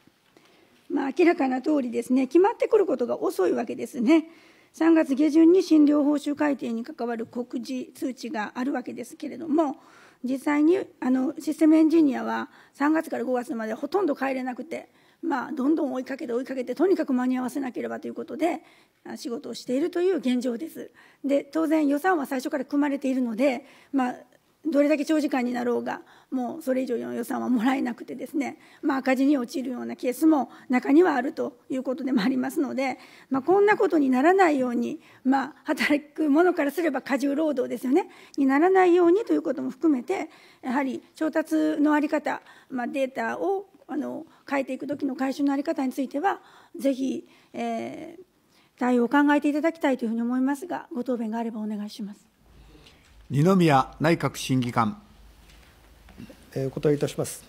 まあ、明らかな通りですね決まってくることが遅いわけですね。3月下旬に診療報酬改定に関わる告示通知があるわけですけれども、実際にあのシステムエンジニアは3月から5月までほとんど帰れなくて、まあ、どんどん追いかけて追いかけてとにかく間に合わせなければということで仕事をしているという現状ですで当然予算は最初から組まれているので、まあ、どれだけ長時間になろうがもうそれ以上の予算はもらえなくてですね、まあ、赤字に陥るようなケースも中にはあるということでもありますので、まあ、こんなことにならないように、まあ、働く者からすれば過重労働ですよねにならないようにということも含めてやはり調達の在り方、まあ、データをあの変えていく時の回収の在り方についてはぜひ、えー、対応を考えていただきたいというふうに思いますがご答弁があればお願いします。二宮内閣審議官。お答えいたします。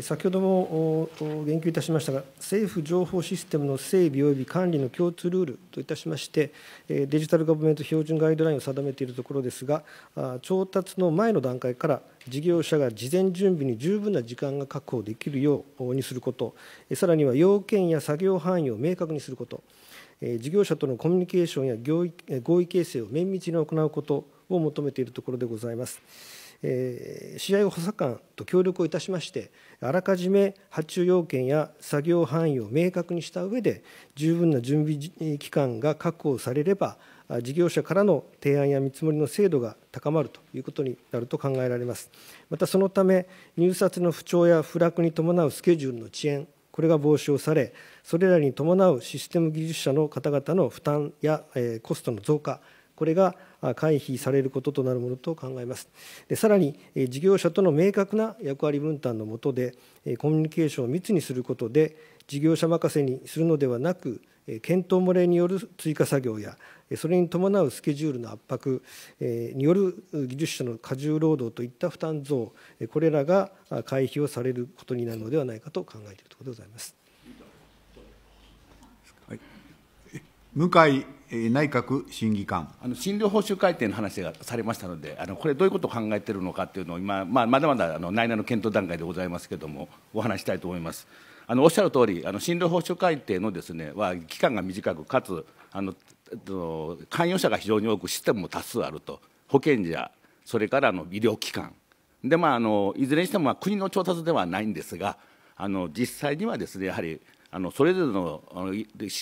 先ほども言及いたしましたが、政府情報システムの整備及び管理の共通ルールといたしまして、デジタルガバメント標準ガイドラインを定めているところですが、調達の前の段階から事業者が事前準備に十分な時間が確保できるようにすること、さらには要件や作業範囲を明確にすること、事業者とのコミュニケーションや合意形成を綿密に行うこと、を求めているところでございます。えー、試合を補佐官と協力をいたしましてあらかじめ発注要件や作業範囲を明確にした上で十分な準備期間が確保されれば事業者からの提案や見積もりの精度が高まるということになると考えられますまたそのため入札の不調や不落に伴うスケジュールの遅延これが防止をされそれらに伴うシステム技術者の方々の負担や、えー、コストの増加これが回避されることとなるものと考えます。でさらに、事業者との明確な役割分担の下で、コミュニケーションを密にすることで、事業者任せにするのではなく、検討漏れによる追加作業や、それに伴うスケジュールの圧迫による技術者の過重労働といった負担増、これらが回避をされることになるのではないかと考えているところでございます。はい、向井内閣審議官あの診療報酬改定の話がされましたので、あのこれ、どういうことを考えているのかというのを今、まあ、まだまだあの内々の検討段階でございますけれども、お話したいと思います。あのおっしゃる通り、あの診療報酬改定のです、ね、は期間が短く、かつあの関与者が非常に多く、システムも多数あると、保険者、それからあの医療機関、でまあ、あのいずれにしてもまあ国の調達ではないんですが、あの実際にはです、ね、やはりあのそれぞれのあの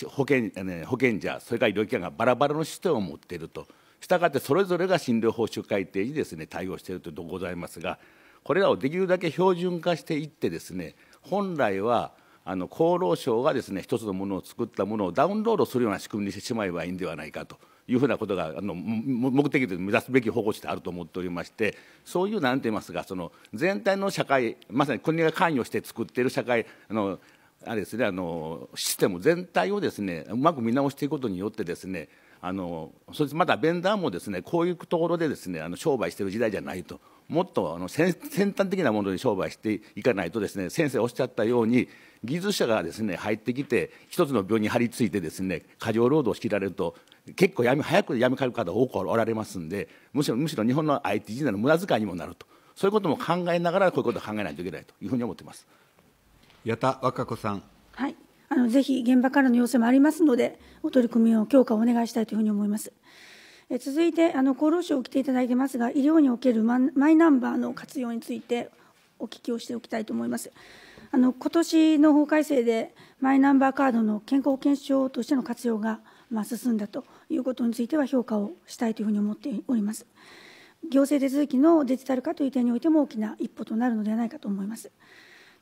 保険保険者それから医療機関がバラバラのシステムを持っているとしたがってそれぞれが診療報酬改定にです、ね、対応しているというところございますがこれらをできるだけ標準化していってですね本来はあの厚労省がですね一つのものを作ったものをダウンロードするような仕組みにしてしまえばいいんではないかというふうなことがあの目的で目指すべき方向としてあると思っておりましてそういうなんて言いますかその全体の社会まさに国が関与して作っている社会あのあれですね、あのシステム全体をですねうまく見直していくことによってですねあのそしてまたベンダーもですねこういうところでですねあの商売してる時代じゃないともっとあの先端的なものに商売していかないとですね先生おっしゃったように技術者がですね入ってきて一つの病に張り付いてですね過剰労働を仕切られると結構闇早くやめかえる方多くおられますんでむしろむしろ日本の IT 人材の無駄遣いにもなるとそういうことも考えながらこういうことを考えないといけないというふうに思ってます。矢田和歌子さん。はい、あのぜひ現場からの要請もありますので、お取り組みを強化をお願いしたいというふうに思います。え続いてあの、厚労省を来ていただいてますが、医療におけるマイナンバーの活用についてお聞きをしておきたいと思います。あの今年の法改正で、マイナンバーカードの健康保険証としての活用が、まあ、進んだということについては評価をしたいというふうに思っております。行政手続きのデジタル化という点においても大きな一歩となるのではないかと思います。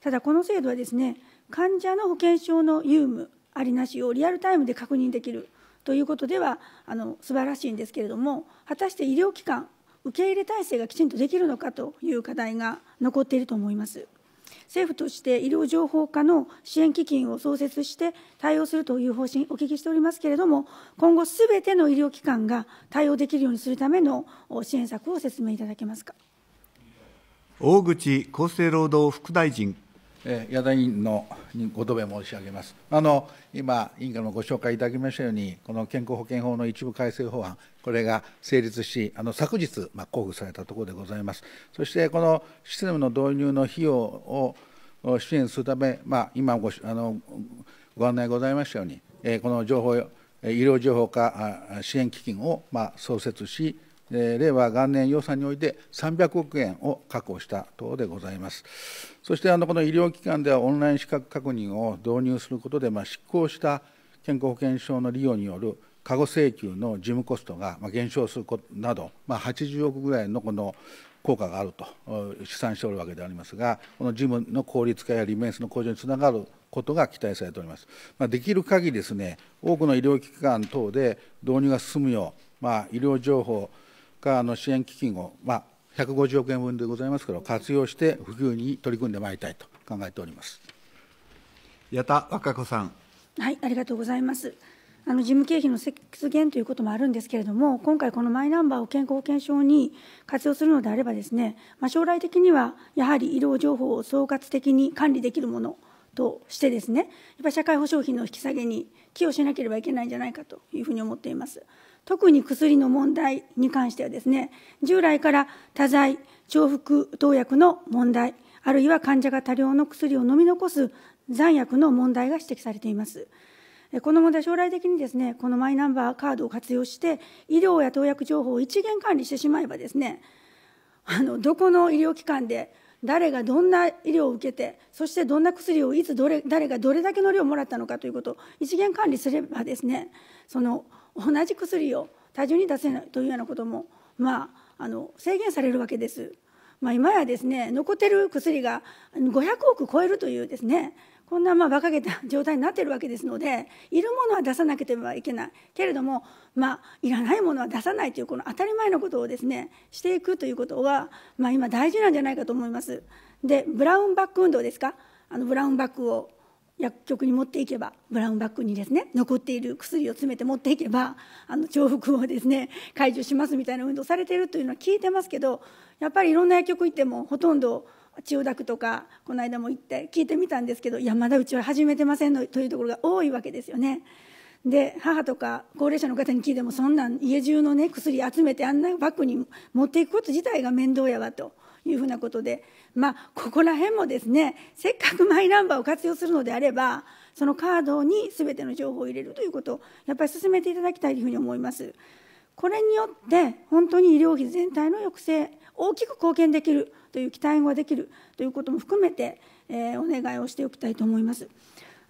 ただこの制度はですね患者の保険証の有無ありなしをリアルタイムで確認できるということではあの素晴らしいんですけれども果たして医療機関受け入れ体制がきちんとできるのかという課題が残っていると思います政府として医療情報化の支援基金を創設して対応するという方針お聞きしておりますけれども今後すべての医療機関が対応できるようにするための支援策を説明いただけますか大口厚生労働副大臣矢田委員のご答弁申し上げます。あの今、委員からもご紹介いただきましたように、この健康保険法の一部改正法案、これが成立し、あの昨日、まあ、交付されたところでございます。そして、このシステムの導入の費用を支援するため、まあ、今ごあのご案内ございましたように、えこの情報、医療情報化支援基金を、まあ、創設し、令和元年予算において300億円を確保した等でございます。そしてあのこの医療機関ではオンライン資格確認を導入することで、まあ、執行した健康保険証の利用による過誤請求の事務コストが減少することなど、まあ、80億ぐらいのこの効果があると試算しておるわけでありますが、この事務の効率化や利便性の向上につながることが期待されております。まあ、できる限りですね、多くの医療機関等で導入が進むよう、まあ、医療情報、があの支援基金を、まあ、150億円分でございますけど、活用して普及に取り組んでまいりたいと考えております矢田和歌子さん。はい、ありがとうございます。あの事務経費の節減ということもあるんですけれども、今回、このマイナンバーを健康保険証に活用するのであればですね、まあ、将来的にはやはり医療情報を総括的に管理できるものとしてですね、やっぱり社会保障費の引き下げに寄与しなければいけないんじゃないかというふうに思っています。特に薬の問題に関してはですね従来から多剤重複投薬の問題あるいは患者が多量の薬を飲み残す残薬の問題が指摘されていますこの問題将来的にですねこのマイナンバーカードを活用して医療や投薬情報を一元管理してしまえばですねあのどこの医療機関で誰がどんな医療を受けて、そしてどんな薬をいつどれ、誰がどれだけの量をもらったのかということを一元管理すればですね、その同じ薬を多重に出せないというようなことも、まあ、あの制限されるわけです。まあ、今やですね残ってる薬が500億超えるというですねこんなまあ馬鹿げた状態になっているわけですのでいるものは出さなければいけないけれども、まあ、いらないものは出さないというこの当たり前のことをですねしていくということは、まあ、今大事なんじゃないかと思います。でブラウンバック運動ですかあのブラウンバックを薬局に持っていけばブラウンバッグにですね残っている薬を詰めて持っていけばあの重複をですね解除しますみたいな運動されてるというのは聞いてますけどやっぱりいろんな薬局行ってもほとんど千代田区とかこの間も行って聞いてみたんですけどいやまだうちは始めてませんのというところが多いわけですよね。で母とか高齢者の方に聞いてもそんなん家中の、ね、薬集めてあんなバッグに持っていくこと自体が面倒やわというふうなことで、まあ、ここら辺もですねせっかくマイナンバーを活用するのであればそのカードにすべての情報を入れるということをやっぱり進めていただきたいというふうに思います。これによって本当に医療費全体の抑制大きく貢献できるという期待ができるということも含めて、えー、お願いをしておきたいと思います。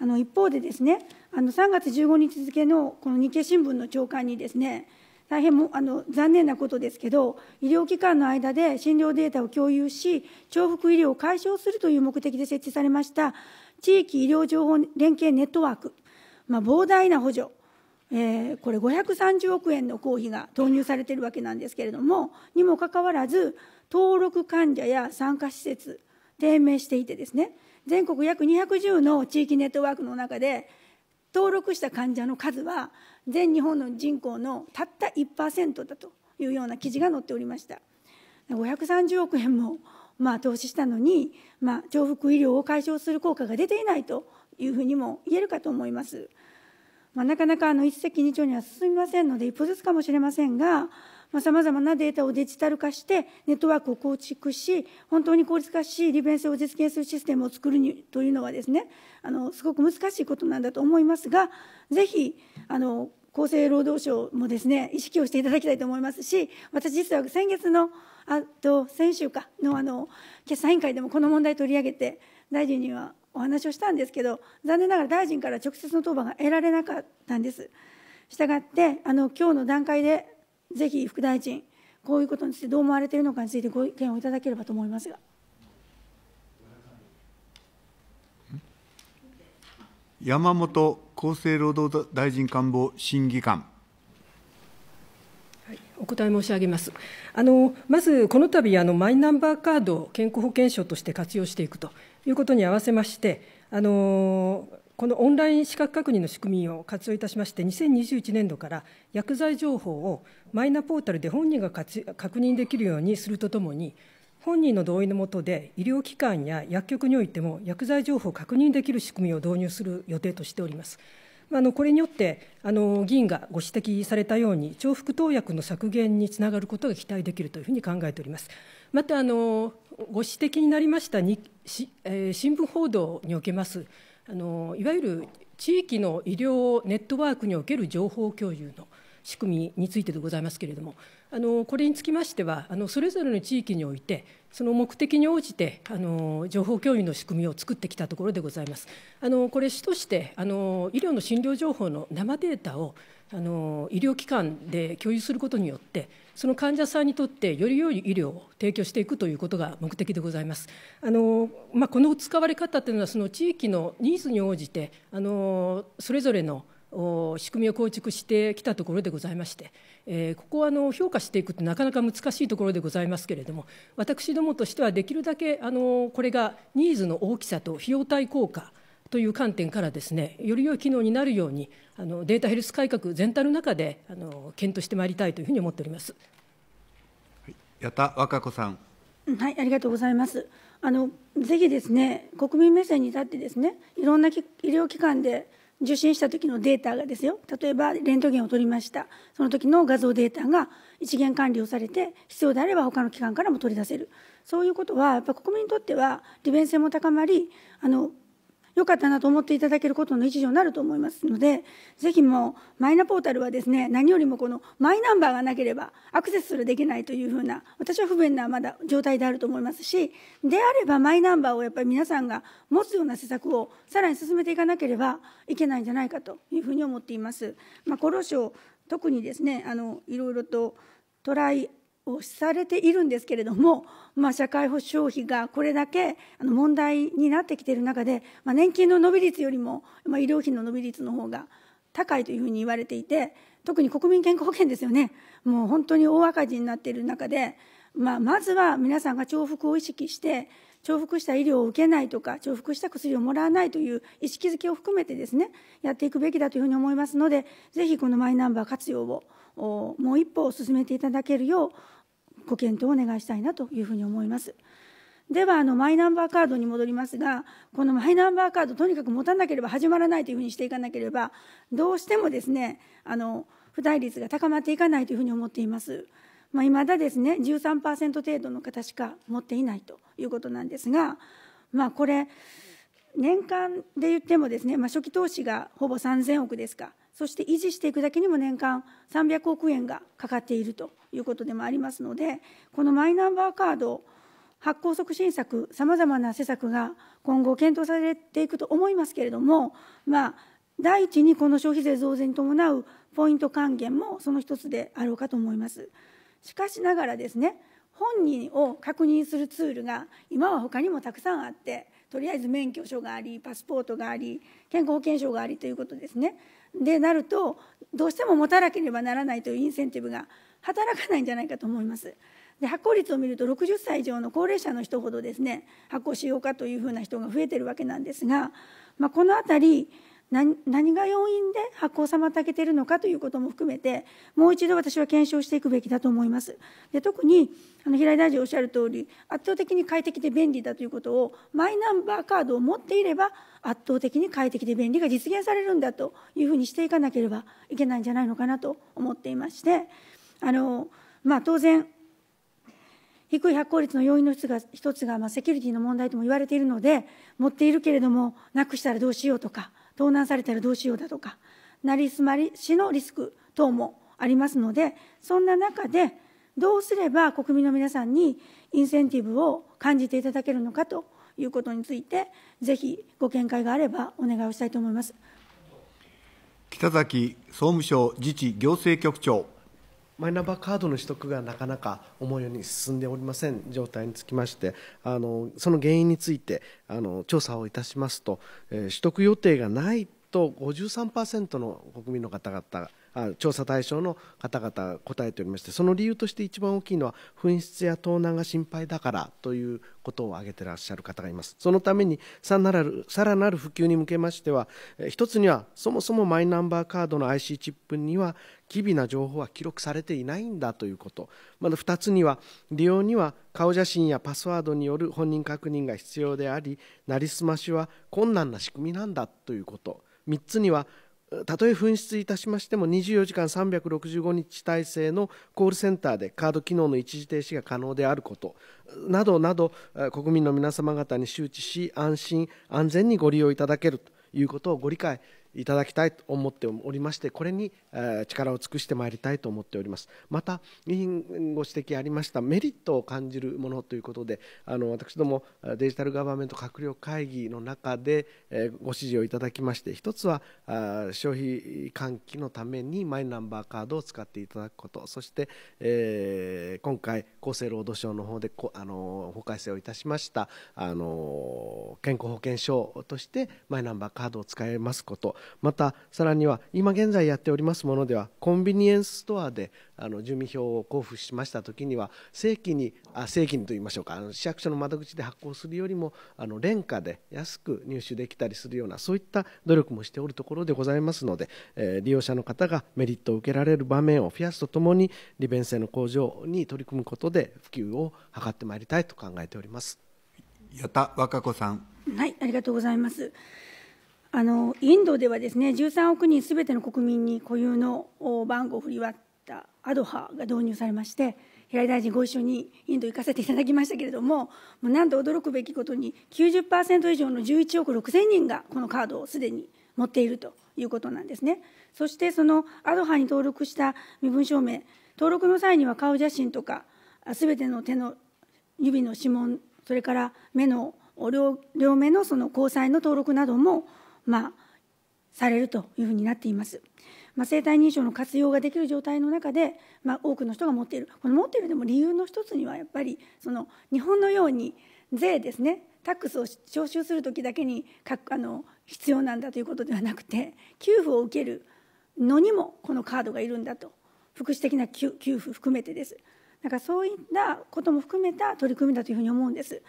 あの一方でですねあの3月15日付のこの日経新聞の朝刊にですね大変もあの残念なことですけど、医療機関の間で診療データを共有し、重複医療を解消するという目的で設置されました、地域医療情報連携ネットワーク、まあ、膨大な補助、えー、これ、530億円の公費が投入されているわけなんですけれども、にもかかわらず、登録患者や参加施設、低迷していてですね、全国約210の地域ネットワークの中で、登録した患者の数は全日本の人口のたった1%だというような記事が載っておりました530億円もまあ投資したのに、まあ、重複医療を解消する効果が出ていないというふうにも言えるかと思います。まあ、なかなかあの一石二鳥には進みませんので一歩ずつかもしれませんがさまざ、あ、まなデータをデジタル化して、ネットワークを構築し、本当に効率化し、利便性を実現するシステムを作るにというのはですね、あのすごく難しいことなんだと思いますが、ぜひ、あの厚生労働省もですね意識をしていただきたいと思いますし、私、実は先月の、あと先週かのあの決算委員会でもこの問題取り上げて、大臣にはお話をしたんですけど、残念ながら大臣から直接の答弁が得られなかったんです。したがって、あの今日の段階でぜひ副大臣、こういうことについてどう思われているのかについてご意見をいただければと思いますが。山本厚生労働大臣官房審議官。お答え申し上げますあのまず、この度あのマイナンバーカードを健康保険証として活用していくということに合わせまして、あのこのオンライン資格確認の仕組みを活用いたしまして、2021年度から薬剤情報をマイナポータルで本人が確認できるようにするとともに、本人の同意のもとで、医療機関や薬局においても薬剤情報を確認できる仕組みを導入する予定としております。あのこれによってあの、議員がご指摘されたように、重複投薬の削減につながることが期待できるというふうに考えております。またあのご指摘になりましたにし、えー、新聞報道におけますあのいわゆる地域の医療ネットワークにおける情報共有の仕組みについてでございますけれども、あのこれにつきましてはあの、それぞれの地域において、その目的に応じてあの情報共有の仕組みを作ってきたところでございます。あのこれ、市としてあの医療の診療情報の生データをあの医療機関で共有することによって、その患者さんにとってより良い医療を提供していくということが目的でございます。あのまあ、この使われ方というのは、その地域のニーズに応じて、あのそれぞれの仕組みを構築してきたところでございまして、えー、ここはあの評価していくってなかなか難しいところでございますけれども、私どもとしてはできるだけあのこれがニーズの大きさと費用対効果という観点からですね、より良い機能になるように、あのデータヘルス改革全体の中であの検討してまいりたいというふうに思っております。矢田和子さん。はい、ありがとうございます。あのぜひですね、国民目線に立ってですね、いろんな医療機関で受診した時のデータがですよ、例えばレントゲンを取りました、その時の画像データが一元管理をされて、必要であれば他の機関からも取り出せる、そういうことは、やっぱ国民にとっては利便性も高まり、あの良かったなと思っていただけることの一助になると思いますので、ぜひもう、マイナポータルはですね、何よりもこのマイナンバーがなければアクセスするできないというふうな、私は不便なまだ状態であると思いますし、であればマイナンバーをやっぱり皆さんが持つような施策をさらに進めていかなければいけないんじゃないかというふうに思っています。まあ、厚労省特にですねあのいろいろとトライされているんですけれども、まあ、社会保障費がこれだけ問題になってきている中で、まあ、年金の伸び率よりも、まあ、医療費の伸び率の方が高いというふうに言われていて特に国民健康保険ですよねもう本当に大赤字になっている中で、まあ、まずは皆さんが重複を意識して重複した医療を受けないとか重複した薬をもらわないという意識づけを含めてですねやっていくべきだというふうに思いますのでぜひこのマイナンバー活用をもう一歩進めていただけるようご検討をお願いしたいなというふうに思います。ではあのマイナンバーカードに戻りますが、このマイナンバーカード、とにかく持たなければ始まらないというふうにしていかなければ、どうしてもですね、あの負担率が高まっていかないというふうに思っています。まあ、未だですね、13%程度の方しか持っていないということなんですが、まあ、これ、年間で言ってもですね、まあ、初期投資がほぼ3000億ですか、そして維持していくだけにも年間300億円がかかっているということでもありますので、このマイナンバーカード発行促進策、さまざまな施策が今後検討されていくと思いますけれども、まあ、第一にこの消費税増税に伴うポイント還元もその一つであろうかと思います。しかしながらですね、本人を確認するツールが今は他にもたくさんあって、とりあえず免許証がありパスポートがあり健康保険証がありということですねでなるとどうしても持たなければならないというインセンティブが働かないんじゃないかと思います。で発行率を見ると60歳以上の高齢者の人ほどですね発行しようかというふうな人が増えてるわけなんですが、まあ、この辺り何何が要因で発行を妨げているのかということも含めて、もう一度私は検証していくべきだと思います。で特にあの平井大臣おっしゃる通り、圧倒的に快適で便利だということを、マイナンバーカードを持っていれば、圧倒的に快適で便利が実現されるんだというふうにしていかなければいけないんじゃないのかなと思っていまして、あのまあ、当然、低い発行率の要因の一つが、一つがまあセキュリティの問題とも言われているので、持っているけれども、なくしたらどうしようとか、盗難されたらどうしようだとかなりすまりしのリスク等もありますのでそんな中でどうすれば国民の皆さんにインセンティブを感じていただけるのかということについてぜひご見解があればお願いをしたいと思います北崎総務省自治行政局長。マイナンバーカードの取得がなかなか思うように進んでおりません状態につきましてあのその原因についてあの調査をいたしますと、えー、取得予定がないと53%の国民の方々調査対象の方々答えておりましてその理由として一番大きいのは紛失や盗難が心配だからということを挙げてらっしゃる方がいますそのためにさらなるさらなる普及に向けましては一つにはそもそもマイナンバーカードの IC チップには機微な情報は記録されていないんだということまた2つには利用には顔写真やパスワードによる本人確認が必要でありなりすましは困難な仕組みなんだということ3つにはたとえ紛失いたしましても24時間365日体制のコールセンターでカード機能の一時停止が可能であることなどなど国民の皆様方に周知し安心安全にご利用いただけるということをご理解いただきたいと思っておりましてこれに力を尽くしてまいりたいと思っておりますまた委員ご指摘ありましたメリットを感じるものということであの私どもデジタルガバメント閣僚会議の中でご指示をいただきまして一つは消費喚起のためにマイナンバーカードを使っていただくことそして、え今回厚生労働省の方であの法改正をいたしましたあの健康保険証としてマイナンバーカードを使えますことまたさらには今現在やっておりますものではコンビニエンスストアであの住民票を交付しました時には正規にあ正規にと言いましょうかあの市役所の窓口で発行するよりもあの廉価で安く入手できたりするようなそういった努力もしておるところでございますので、えー、利用者の方がメリットを受けられる場面を増やすとともに利便性の向上に取り組むことで普及を図ってまいりたいと考えております。矢田和歌子さんはいありがとうございますあのインドではですね13億人すべての国民に固有の番号を振り割ったアドハが導入されまして平井大臣ご一緒にインド行かせていただきましたけれどももうなんと驚くべきことに90%以上の11億6000人がこのカードをすでに持っているということなんですねそしてそのアドハに登録した身分証明登録の際には顔写真とかすべての手の指の指紋それから目の両目のその交際の登録などもまあ、されるというふうになっています。まあ、生体認証の活用ができる状態の中で、まあ、多くの人が持っているこの持っているでも理由の一つにはやっぱりその日本のように税ですねタックスを徴収する時だけにかあの必要なんだということではなくて給付を受けるのにもこのカードがいるんだと福祉的な給付含めてですだからそういったことも含めた取り組みだというふうに思うんです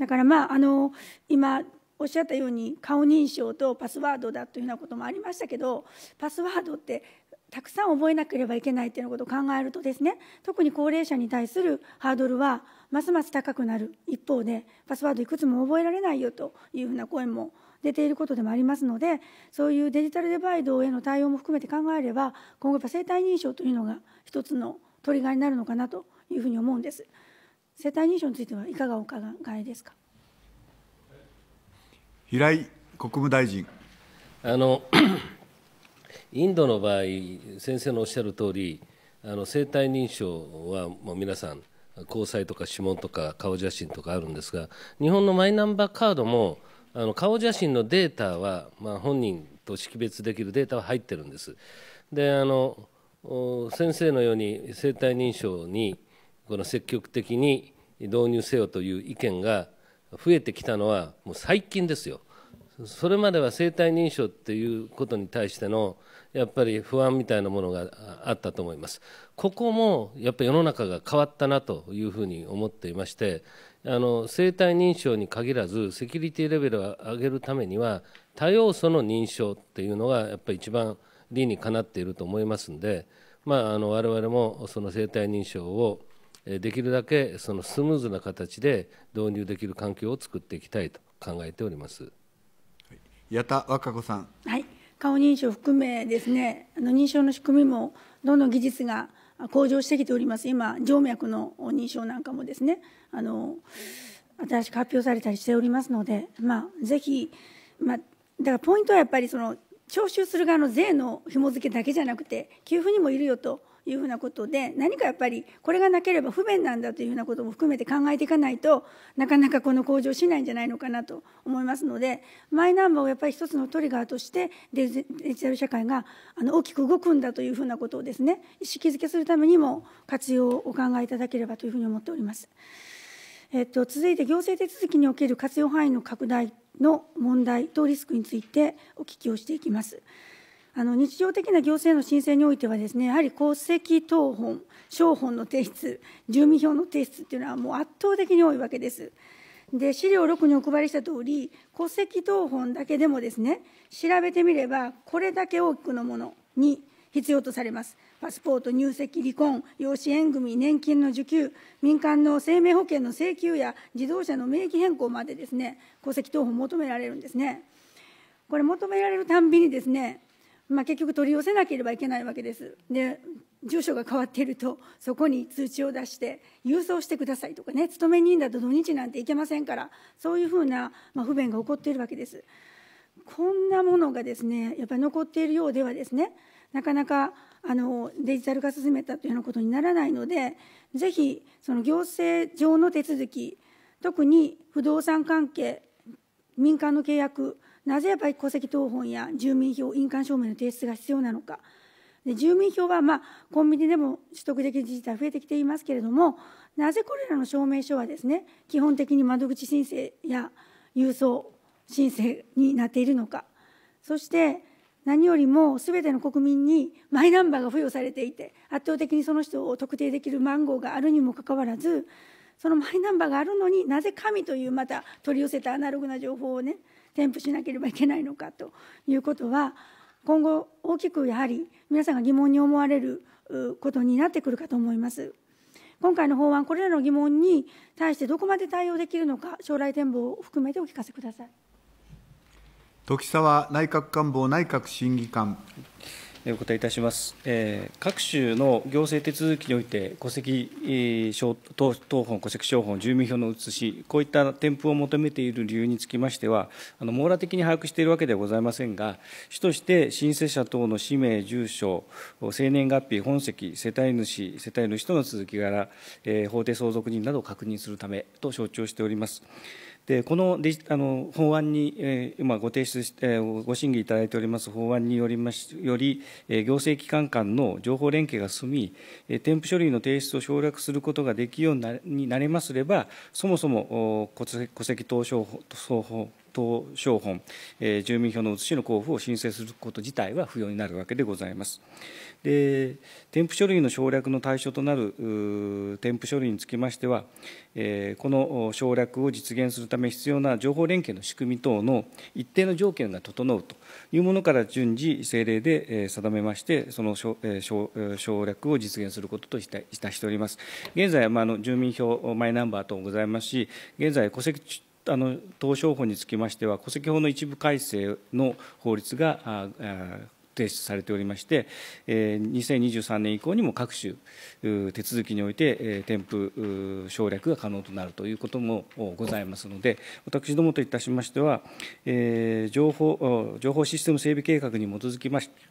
だからまああの今おっしゃったように顔認証とパスワードだというようなこともありましたけどパスワードってたくさん覚えなければいけないというようなことを考えるとですね特に高齢者に対するハードルはますます高くなる一方でパスワードいくつも覚えられないよというふうな声も出ていることでもありますのでそういうデジタルデバイドへの対応も含めて考えれば今後やっぱ生体認証というのが一つのトリガーになるのかなというふうに思うんです。生体認証についてはいかがお考えですか平井国務大臣。あの *coughs* インドの場合、先生のおっしゃる通り、あり、生体認証はもう皆さん、交際とか指紋とか顔写真とかあるんですが、日本のマイナンバーカードも、あの顔写真のデータは、まあ、本人と識別できるデータは入ってるんです。であの先生のように生体認証にこの積極的に導入せよという意見が増えてきたのはもう最近ですよ。それまでは生体認証ということに対してのやっぱり不安みたいなものがあったと思います。ここもやっぱり世の中が変わったなというふうに思っていまして、あの生体認証に限らずセキュリティレベルを上げるためには多要素の認証っていうのがやっぱり一番理にかなっていると思いますんで、まあ、あの我々もその生体認証をできるだけそのスムーズな形で導入できる環境を作っていきたいと考えております。矢田和歌子さん。はい、顔認証含めですね、あの認証の仕組みもどんどん技術が向上してきております。今静脈の認証なんかもですね、あの新しく発表されたりしておりますので、まあぜひまあだからポイントはやっぱりその徴収する側の税の紐付けだけじゃなくて給付にもいるよというふうなことで何かやっぱりこれがなければ不便なんだというふうなことも含めて考えていかないとなかなかこの向上しないんじゃないのかなと思いますのでマイナンバーをやっぱり一つのトリガーとしてデジタル社会があの大きく動くんだというふうなことをですね意識づけするためにも活用をお考えいただければというふうに思っております。えっと、続いて行政手続きにおける活用範囲の拡大の問題とリスクについてお聞きをしていきます。あの日常的な行政の申請においてはですね、やはり戸籍謄本、商本の提出、住民票の提出というのはもう圧倒的に多いわけです。で資料6にお配りした通り、戸籍謄本だけでもですね、調べてみれば、これだけ多くのものに必要とされます。パスポート、入籍、離婚、養子縁組、年金の受給、民間の生命保険の請求や自動車の名義変更までですね、戸籍謄本求められるんですね。これ求められるたんびにですね、まあ、結局取り寄せなければいけないわけです。で住所が変わっているとそこに通知を出して郵送してくださいとかね勤め人だと土日なんて行けませんからそういうふうな、まあ、不便が起こっているわけです。こんなものがですねやっぱり残っているようではですねなかなかあのデジタル化進めたというようなことにならないのでぜひその行政上の手続き特に不動産関係民間の契約なぜやっぱり戸籍謄本や住民票、印鑑証明の提出が必要なのか。で住民票は、まあ、コンビニでも取得できる自治体増えてきていますけれども、なぜこれらの証明書はですね、基本的に窓口申請や郵送申請になっているのか、そして何よりもすべての国民にマイナンバーが付与されていて、圧倒的にその人を特定できるマンゴーがあるにもかかわらず、そのマイナンバーがあるのになぜ紙というまた取り寄せたアナログな情報をね、添付しなければいけないのかということは今後大きくやはり皆さんが疑問に思われることになってくるかと思います。今回の法案、これらの疑問に対してどこまで対応できるのか、将来展望を含めてお聞かせください。時澤内閣官房内閣審議官。お答えいたします。えー、各種の行政手続きにおいて、戸籍、え等本、戸籍商本、住民票の写し、こういった添付を求めている理由につきましては、あの網羅的に把握しているわけではございませんが、主として申請者等の氏名、住所、生年月日、本籍、世帯主、世帯主との続き柄、えー、法定相続人などを確認するためと承知をしております。でこのあの法案に、えー、今ご提出して、ご審議いただいております法案によりましより、え行政機関間の情報連携が進み、え添付書類の提出を省略することができるようになれますれば、そもそも戸籍東証法等商本、え住民票の写しの交付を申請すること自体は不要になるわけでございます。で添付書類の省略の対象となる添付書類につきましては、えこの省略を実現するため必要な情報連携の仕組み等の一定の条件が整うというものから順次政令で定めまして、その省略を実現することといたしております。現在、まあ、の住民票マイナンバー等ございますし、現在戸籍あの党商法につきましては、戸籍法の一部改正の法律が提出されておりまして、2023年以降にも各種手続きにおいて、添付省略が可能となるということもございますので、私どもといたしましては、情報情報システム整備計画に基づきまして、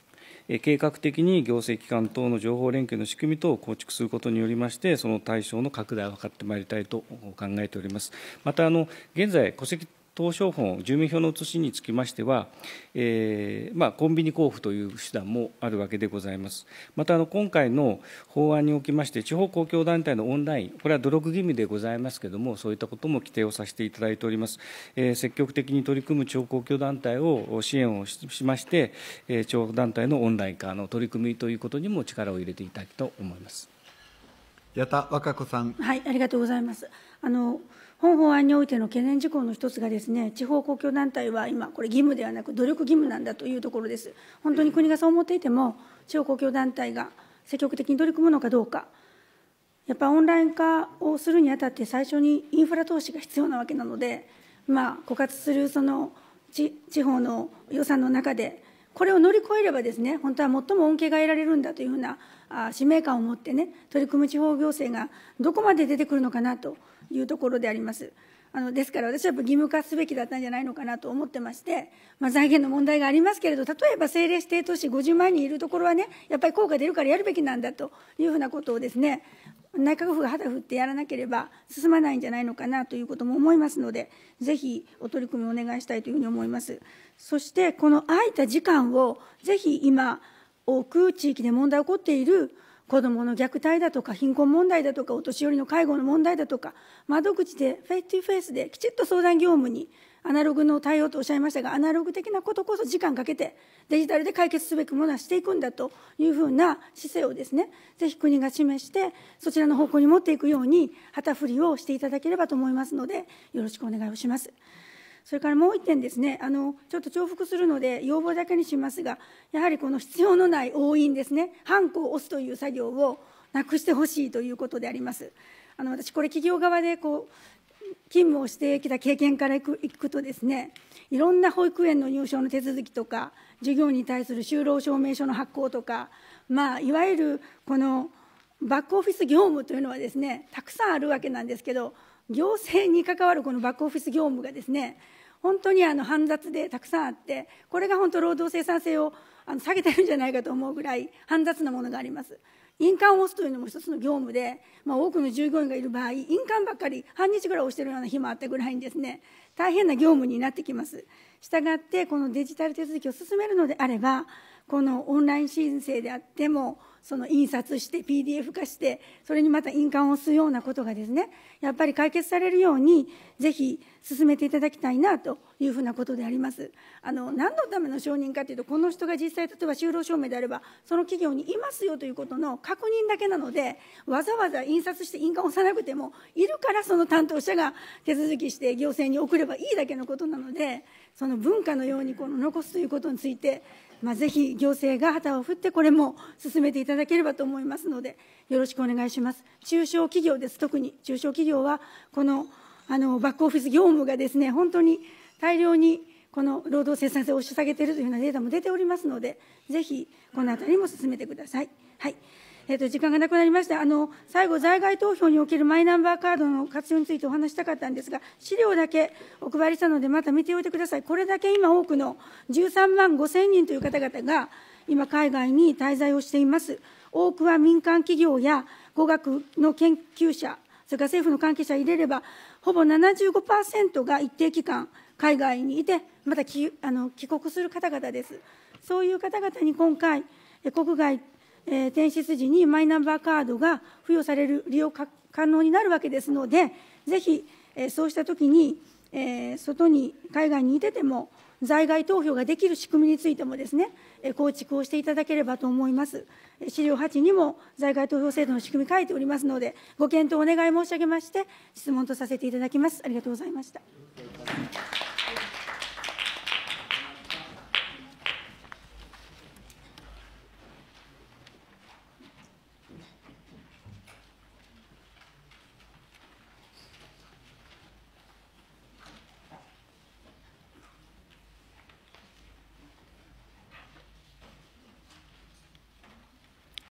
計画的に行政機関等の情報連携の仕組み等を構築することによりまして、その対象の拡大を図ってまいりたいと考えております。またあの現在戸籍島し本、住民票の写しにつきましては、えーまあ、コンビニ交付という手段もあるわけでございます。またあの、今回の法案におきまして、地方公共団体のオンライン、これは努力義務でございますけれども、そういったことも規定をさせていただいております。えー、積極的に取り組む地方公共団体を支援をしまして、えー、地方団体のオンライン化の取り組みということにも力を入れていただきと思います。矢田和歌子さん。はい、ありがとうございます。あの本法案においての懸念事項の一つがですね、地方公共団体は今、これ義務ではなく努力義務なんだというところです。本当に国がそう思っていても、地方公共団体が積極的に取り組むのかどうか、やっぱオンライン化をするにあたって最初にインフラ投資が必要なわけなので、まあ、枯渇するその地方の予算の中で、これを乗り越えればですね、本当は最も恩恵が得られるんだというふうな使命感を持ってね、取り組む地方行政がどこまで出てくるのかなというところであります。あのですから私は義務化すべきだったんじゃないのかなと思ってまして、まあ、財源の問題がありますけれど例えば政令指定都市50万人いるところはねやっぱり効果出るからやるべきなんだというふうなことをですね内閣府が旗振ってやらなければ進まないんじゃないのかなということも思いますのでぜひお取り組みお願いしたいというふうに思いますそしてこの空いた時間をぜひ今多く地域で問題起こっている子どもの虐待だとか貧困問題だとかお年寄りの介護の問題だとか窓口でフェイトゥフェイスできちっと相談業務にアナログの対応とおっしゃいましたがアナログ的なことこそ時間かけてデジタルで解決すべきものはしていくんだというふうな姿勢をですねぜひ国が示してそちらの方向に持っていくように旗振りをしていただければと思いますのでよろしくお願いをします。それからもう1点ですね、あのちょっと重複するので、要望だけにしますが、やはりこの必要のない押印ですね、ハンコを押すという作業をなくしてほしいということであります。あの私、これ、企業側でこう勤務をしてきた経験からいくいくとですね、いろんな保育園の入所の手続きとか、授業に対する就労証明書の発行とか、まあ、いわゆるこのバックオフィス業務というのはですね、たくさんあるわけなんですけど、行政に関わるこのバックオフィス業務がですね、本当にあの煩雑でたくさんあってこれが本当労働生産性をあの下げてるんじゃないかと思うぐらい煩雑なものがあります。印鑑を押すというのも一つの業務で、まあ、多くの従業員がいる場合印鑑ばっかり半日ぐらい押してるような日もあったぐらいにですね大変な業務になってきます。したがってこのデジタル手続きを進めるのであればこのオンライン申請であってもその印刷して PDF 化してそれにまた印鑑を押すようなことがですねやっぱり解決されるようにぜひ進めていただきたいなというふうなことでありますあの何のための承認かというとこの人が実際例えば就労証明であればその企業にいますよということの確認だけなのでわざわざ印刷して印鑑を押さなくてもいるからその担当者が手続きして行政に送ればいいだけのことなのでその文化のようにこの残すということについてまあ、ぜひ行政が旗を振って、これも進めていただければと思いますので、よろしくお願いします。中小企業です、特に中小企業は、このあのバックオフィス業務がですね、本当に大量にこの労働生産性を押し下げているというようなデータも出ておりますので、ぜひこのあたりも進めてください。はいえー、と、時間がなくなりました。あの、最後、在外投票におけるマイナンバーカードの活用についてお話したかったんですが、資料だけお配りしたので、また見ておいてください。これだけ今多くの13万5千人という方々が、今、海外に滞在をしています。多くは民間企業や語学の研究者、それから政府の関係者入れれば、ほぼ75%が一定期間、海外にいて、またきあの帰国する方々です。そういう方々に今回、国外えー、転出時にマイナンバーカードが付与される、利用可能になるわけですので、ぜひ、えー、そうしたときに、えー、外に、海外にいてても、在外投票ができる仕組みについてもですね、構築をしていただければと思います。資料8にも在外投票制度の仕組み書いておりますので、ご検討お願い申し上げまして、質問とさせていただきます。ありがとうございました。